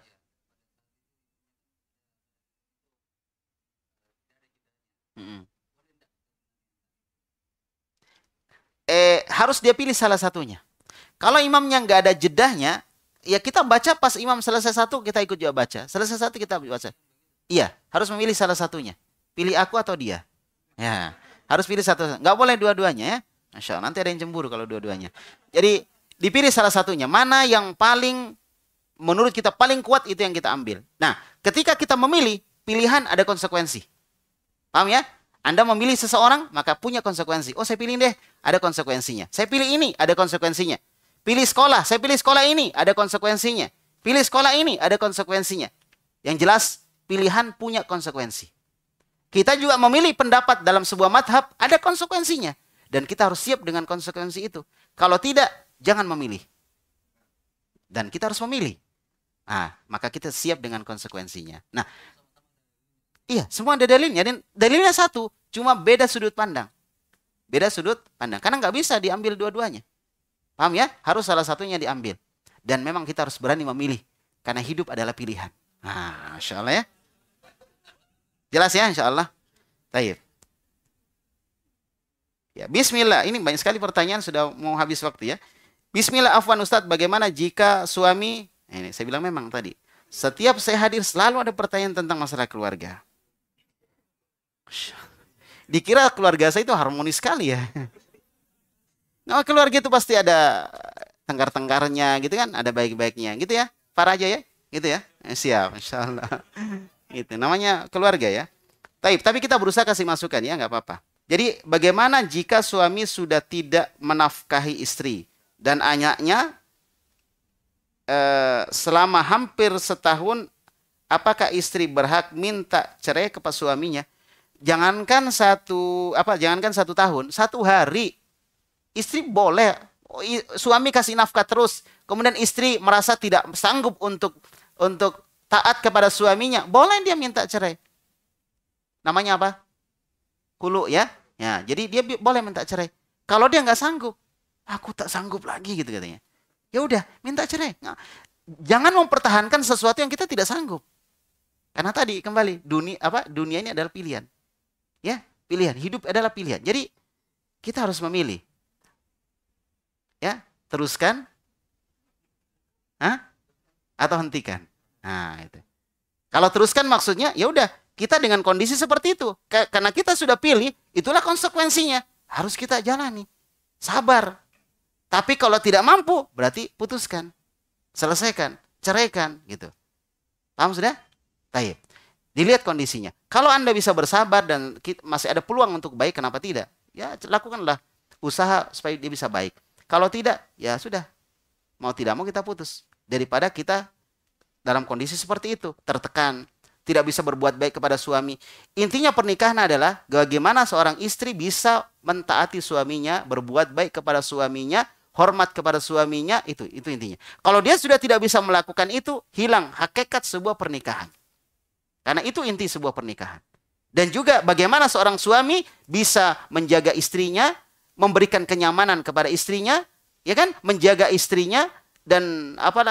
A: Hmm. Eh, harus dia pilih salah satunya. Kalau imamnya nggak ada jedahnya, ya kita baca pas imam selesai satu kita ikut juga baca. Selesai satu kita baca. Iya, harus memilih salah satunya. Pilih aku atau dia. Ya, harus pilih satu. Nggak boleh dua-duanya ya. Masya Allah. Nanti ada yang cemburu kalau dua-duanya. Jadi dipilih salah satunya. Mana yang paling menurut kita paling kuat itu yang kita ambil. Nah, ketika kita memilih, pilihan ada konsekuensi. Paham ya? Anda memilih seseorang, maka punya konsekuensi. Oh, saya pilih deh, ada konsekuensinya. Saya pilih ini, ada konsekuensinya. Pilih sekolah, saya pilih sekolah ini, ada konsekuensinya. Pilih sekolah ini, ada konsekuensinya. Yang jelas, pilihan punya konsekuensi. Kita juga memilih pendapat dalam sebuah madhab, ada konsekuensinya. Dan kita harus siap dengan konsekuensi itu. Kalau tidak, jangan memilih. Dan kita harus memilih. Ah, maka kita siap dengan konsekuensinya. Nah, iya, semua ada dalilnya dan dalilnya satu, cuma beda sudut pandang. Beda sudut pandang. Karena nggak bisa diambil dua-duanya. Paham ya? Harus salah satunya diambil. Dan memang kita harus berani memilih. Karena hidup adalah pilihan. Nah, insya Allah ya. Jelas ya insya Allah. Taib. Ya, bismillah. Ini banyak sekali pertanyaan sudah mau habis waktu ya. Bismillah afwan Ustadz, bagaimana jika suami ini saya bilang memang tadi. Setiap saya hadir selalu ada pertanyaan tentang masalah keluarga. Dikira keluarga saya itu harmonis sekali ya. Nah, (laughs) keluarga itu pasti ada tengkar-tengkarnya gitu kan, ada baik-baiknya gitu ya. Para aja ya, gitu ya. Eh, siap, insya Allah. (laughs) Itu namanya keluarga ya. Taib, tapi kita berusaha kasih masukan ya, nggak apa-apa. Jadi bagaimana jika suami sudah tidak menafkahi istri dan anaknya eh, selama hampir setahun apakah istri berhak minta cerai kepada suaminya? Jangankan satu apa jangankan satu tahun, satu hari istri boleh oh, suami kasih nafkah terus, kemudian istri merasa tidak sanggup untuk untuk taat kepada suaminya, boleh dia minta cerai. Namanya apa? kulu ya. Ya, jadi dia boleh minta cerai. Kalau dia nggak sanggup, aku tak sanggup lagi gitu katanya. Ya udah, minta cerai. Nah, Jangan mempertahankan sesuatu yang kita tidak sanggup. Karena tadi kembali dunia apa dunia ini adalah pilihan. Ya, pilihan. Hidup adalah pilihan. Jadi kita harus memilih. Ya, teruskan Hah? atau hentikan. Nah, itu. Kalau teruskan maksudnya ya udah kita dengan kondisi seperti itu. Karena kita sudah pilih, itulah konsekuensinya. Harus kita jalani. Sabar. Tapi kalau tidak mampu, berarti putuskan. Selesaikan. Ceraikan. gitu. Paham sudah? Taib. Dilihat kondisinya. Kalau Anda bisa bersabar dan masih ada peluang untuk baik, kenapa tidak? Ya lakukanlah usaha supaya dia bisa baik. Kalau tidak, ya sudah. Mau tidak mau kita putus. Daripada kita dalam kondisi seperti itu. Tertekan, tidak bisa berbuat baik kepada suami. Intinya pernikahan adalah bagaimana seorang istri bisa mentaati suaminya, berbuat baik kepada suaminya, hormat kepada suaminya, itu itu intinya. Kalau dia sudah tidak bisa melakukan itu, hilang hakikat sebuah pernikahan. Karena itu inti sebuah pernikahan. Dan juga bagaimana seorang suami bisa menjaga istrinya, memberikan kenyamanan kepada istrinya, ya kan? Menjaga istrinya dan apa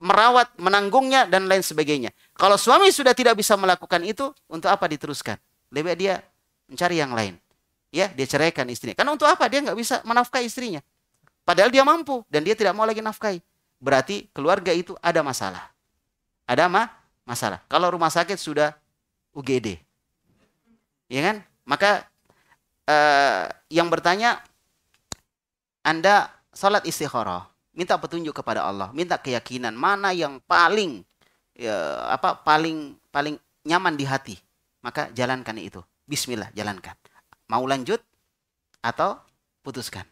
A: merawat, menanggungnya, dan lain sebagainya. Kalau suami sudah tidak bisa melakukan itu, untuk apa diteruskan? Lebih dia mencari yang lain. Ya, dia ceraikan istrinya. Karena untuk apa? Dia nggak bisa menafkahi istrinya. Padahal dia mampu dan dia tidak mau lagi nafkahi. Berarti keluarga itu ada masalah. Ada ma masalah. Kalau rumah sakit sudah UGD. Ya kan? Maka eh, yang bertanya, Anda sholat istikharah minta petunjuk kepada Allah, minta keyakinan mana yang paling ya, apa paling paling nyaman di hati, maka jalankan itu. Bismillah, jalankan. Mau lanjut atau putuskan.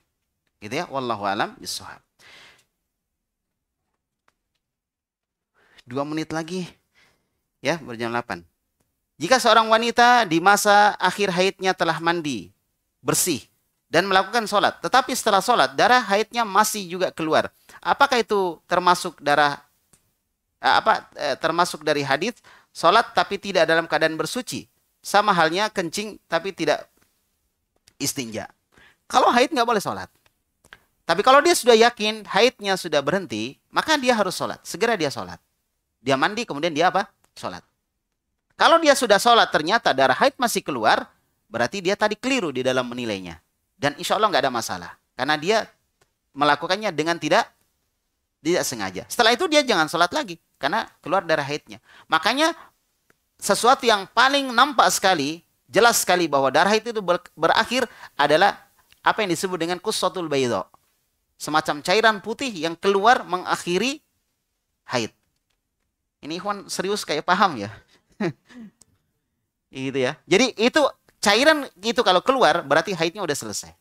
A: Gitu ya, wallahu alam bisawab. Dua menit lagi ya berjalan 8. Jika seorang wanita di masa akhir haidnya telah mandi, bersih, dan melakukan sholat. Tetapi setelah sholat, darah haidnya masih juga keluar. Apakah itu termasuk darah eh, apa eh, termasuk dari hadis sholat tapi tidak dalam keadaan bersuci sama halnya kencing tapi tidak istinja kalau haid nggak boleh sholat tapi kalau dia sudah yakin haidnya sudah berhenti maka dia harus sholat segera dia sholat dia mandi kemudian dia apa sholat kalau dia sudah sholat ternyata darah haid masih keluar berarti dia tadi keliru di dalam menilainya dan insya Allah nggak ada masalah. Karena dia melakukannya dengan tidak tidak sengaja. Setelah itu dia jangan sholat lagi. Karena keluar darah haidnya. Makanya sesuatu yang paling nampak sekali, jelas sekali bahwa darah haid itu berakhir adalah apa yang disebut dengan kusotul baydo. Semacam cairan putih yang keluar mengakhiri haid. Ini Ikhwan serius kayak paham ya. (laughs) gitu ya. Jadi itu cairan itu kalau keluar berarti haidnya udah selesai.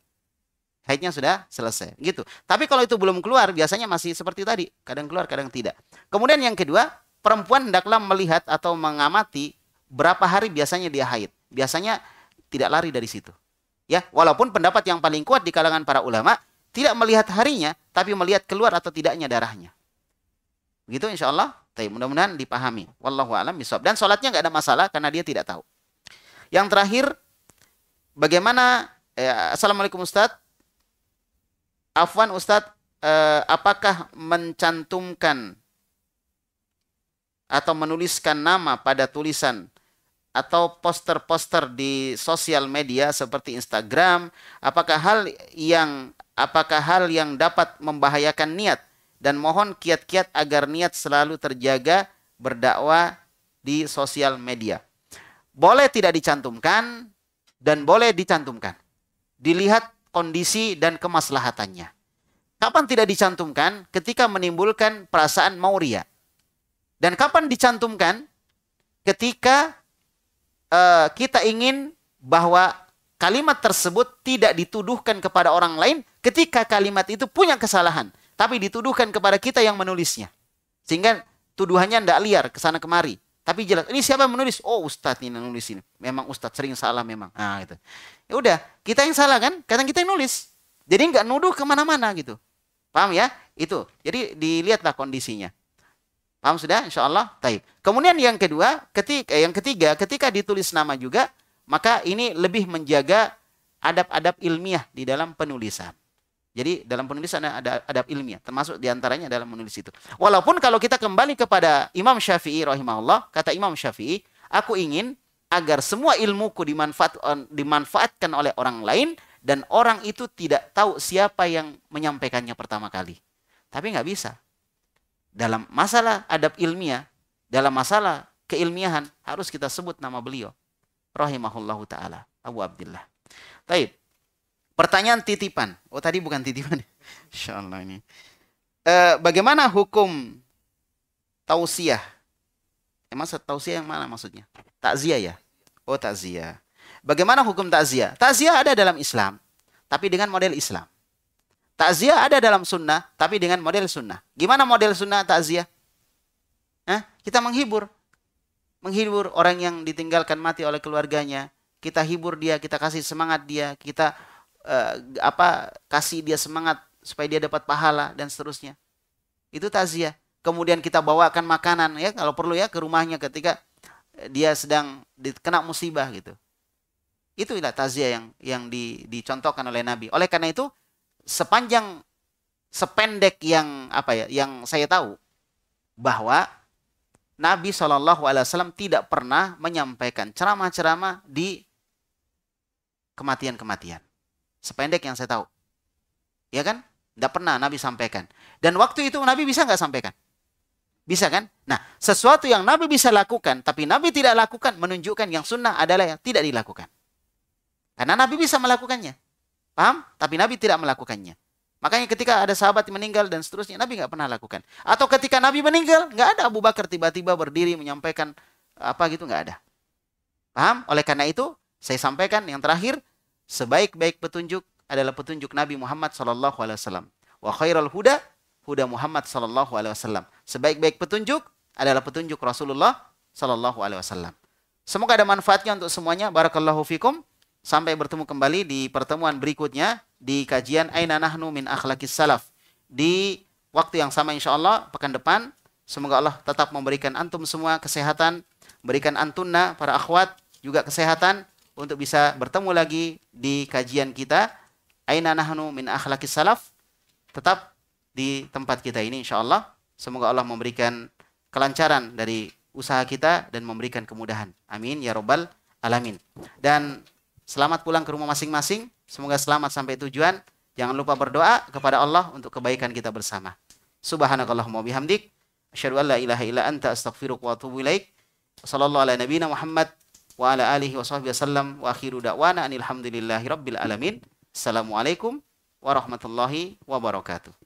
A: Haidnya sudah selesai, gitu. Tapi kalau itu belum keluar, biasanya masih seperti tadi, kadang keluar, kadang tidak. Kemudian yang kedua, perempuan hendaklah melihat atau mengamati berapa hari biasanya dia haid. Biasanya tidak lari dari situ. Ya, walaupun pendapat yang paling kuat di kalangan para ulama tidak melihat harinya, tapi melihat keluar atau tidaknya darahnya. Begitu insya Allah. Tapi mudah-mudahan dipahami. Wallahu alam Dan sholatnya nggak ada masalah karena dia tidak tahu. Yang terakhir bagaimana ya, Assalamualaikum Ustadz Afwan Ustadz eh, apakah mencantumkan atau menuliskan nama pada tulisan atau poster-poster di sosial media seperti Instagram apakah hal yang apakah hal yang dapat membahayakan niat dan mohon kiat-kiat agar niat selalu terjaga berdakwah di sosial media boleh tidak dicantumkan dan boleh dicantumkan. Dilihat kondisi dan kemaslahatannya. Kapan tidak dicantumkan? Ketika menimbulkan perasaan Mauria. Dan kapan dicantumkan? Ketika uh, kita ingin bahwa kalimat tersebut tidak dituduhkan kepada orang lain ketika kalimat itu punya kesalahan. Tapi dituduhkan kepada kita yang menulisnya. Sehingga tuduhannya tidak liar ke sana kemari. Tapi jelas, ini siapa yang menulis? Oh, Ustadz ini yang nulis ini. Memang Ustadz sering salah memang. Nah, gitu. Ya udah, kita yang salah kan? Kadang kita yang nulis. Jadi nggak nuduh kemana-mana gitu. Paham ya? Itu. Jadi dilihatlah kondisinya. Paham sudah? Insya Allah. Taib. Kemudian yang kedua, ketika, eh, yang ketiga, ketika ditulis nama juga, maka ini lebih menjaga adab-adab ilmiah di dalam penulisan. Jadi dalam penulisan ada adab ilmiah, termasuk diantaranya dalam menulis itu. Walaupun kalau kita kembali kepada Imam Syafi'i rahimahullah, kata Imam Syafi'i, aku ingin agar semua ilmuku dimanfaat, eh, dimanfaatkan oleh orang lain dan orang itu tidak tahu siapa yang menyampaikannya pertama kali. Tapi nggak bisa. Dalam masalah adab ilmiah, dalam masalah keilmiahan harus kita sebut nama beliau. Rahimahullahu ta'ala. Abu Abdullah. Taib. Pertanyaan titipan. Oh tadi bukan titipan. (laughs) Insya Allah ini. E, bagaimana hukum tausiah? Emang tausiah yang mana maksudnya? Takziah ya? Oh takziah. Bagaimana hukum takziah? Takziah ada dalam Islam, tapi dengan model Islam. Takziah ada dalam sunnah, tapi dengan model sunnah. Gimana model sunnah takziah? Eh, Kita menghibur. Menghibur orang yang ditinggalkan mati oleh keluarganya. Kita hibur dia, kita kasih semangat dia, kita uh, apa kasih dia semangat supaya dia dapat pahala dan seterusnya. Itu takziah. Kemudian kita bawakan makanan ya kalau perlu ya ke rumahnya ketika dia sedang kena musibah gitu. itu Itulah takziah yang yang di, dicontohkan oleh Nabi. Oleh karena itu sepanjang sependek yang apa ya yang saya tahu bahwa Nabi Shallallahu Alaihi Wasallam tidak pernah menyampaikan ceramah-ceramah di kematian-kematian. Sependek yang saya tahu. Ya kan? Tidak pernah Nabi sampaikan. Dan waktu itu Nabi bisa nggak sampaikan? Bisa kan? Nah, sesuatu yang Nabi bisa lakukan, tapi Nabi tidak lakukan, menunjukkan yang sunnah adalah yang tidak dilakukan. Karena Nabi bisa melakukannya. Paham? Tapi Nabi tidak melakukannya. Makanya ketika ada sahabat meninggal dan seterusnya, Nabi nggak pernah lakukan. Atau ketika Nabi meninggal, nggak ada Abu Bakar tiba-tiba berdiri menyampaikan apa gitu, nggak ada. Paham? Oleh karena itu, saya sampaikan yang terakhir, Sebaik-baik petunjuk adalah petunjuk Nabi Muhammad SAW. alaihi wasallam. Wa khairal huda huda Muhammad Sebaik-baik petunjuk adalah petunjuk Rasulullah SAW. Semoga ada manfaatnya untuk semuanya. Barakallahu fikum. Sampai bertemu kembali di pertemuan berikutnya di kajian Aina Nahnu min Akhlaqis Salaf di waktu yang sama insya Allah pekan depan. Semoga Allah tetap memberikan antum semua kesehatan, berikan antunna para akhwat juga kesehatan untuk bisa bertemu lagi di kajian kita Aina nahnu min akhlaqis salaf tetap di tempat kita ini insyaallah semoga Allah memberikan kelancaran dari usaha kita dan memberikan kemudahan amin ya robbal alamin dan selamat pulang ke rumah masing-masing semoga selamat sampai tujuan jangan lupa berdoa kepada Allah untuk kebaikan kita bersama subhanakallahumma bihamdik asyhadu an la ilaha illa anta astaghfiruka wa atubu ilaik sallallahu ala nabiyina muhammad wa ala alihi wa sahbihi wasallam wa akhiru da'wana anil rabbil alamin. Assalamualaikum warahmatullahi wabarakatuh.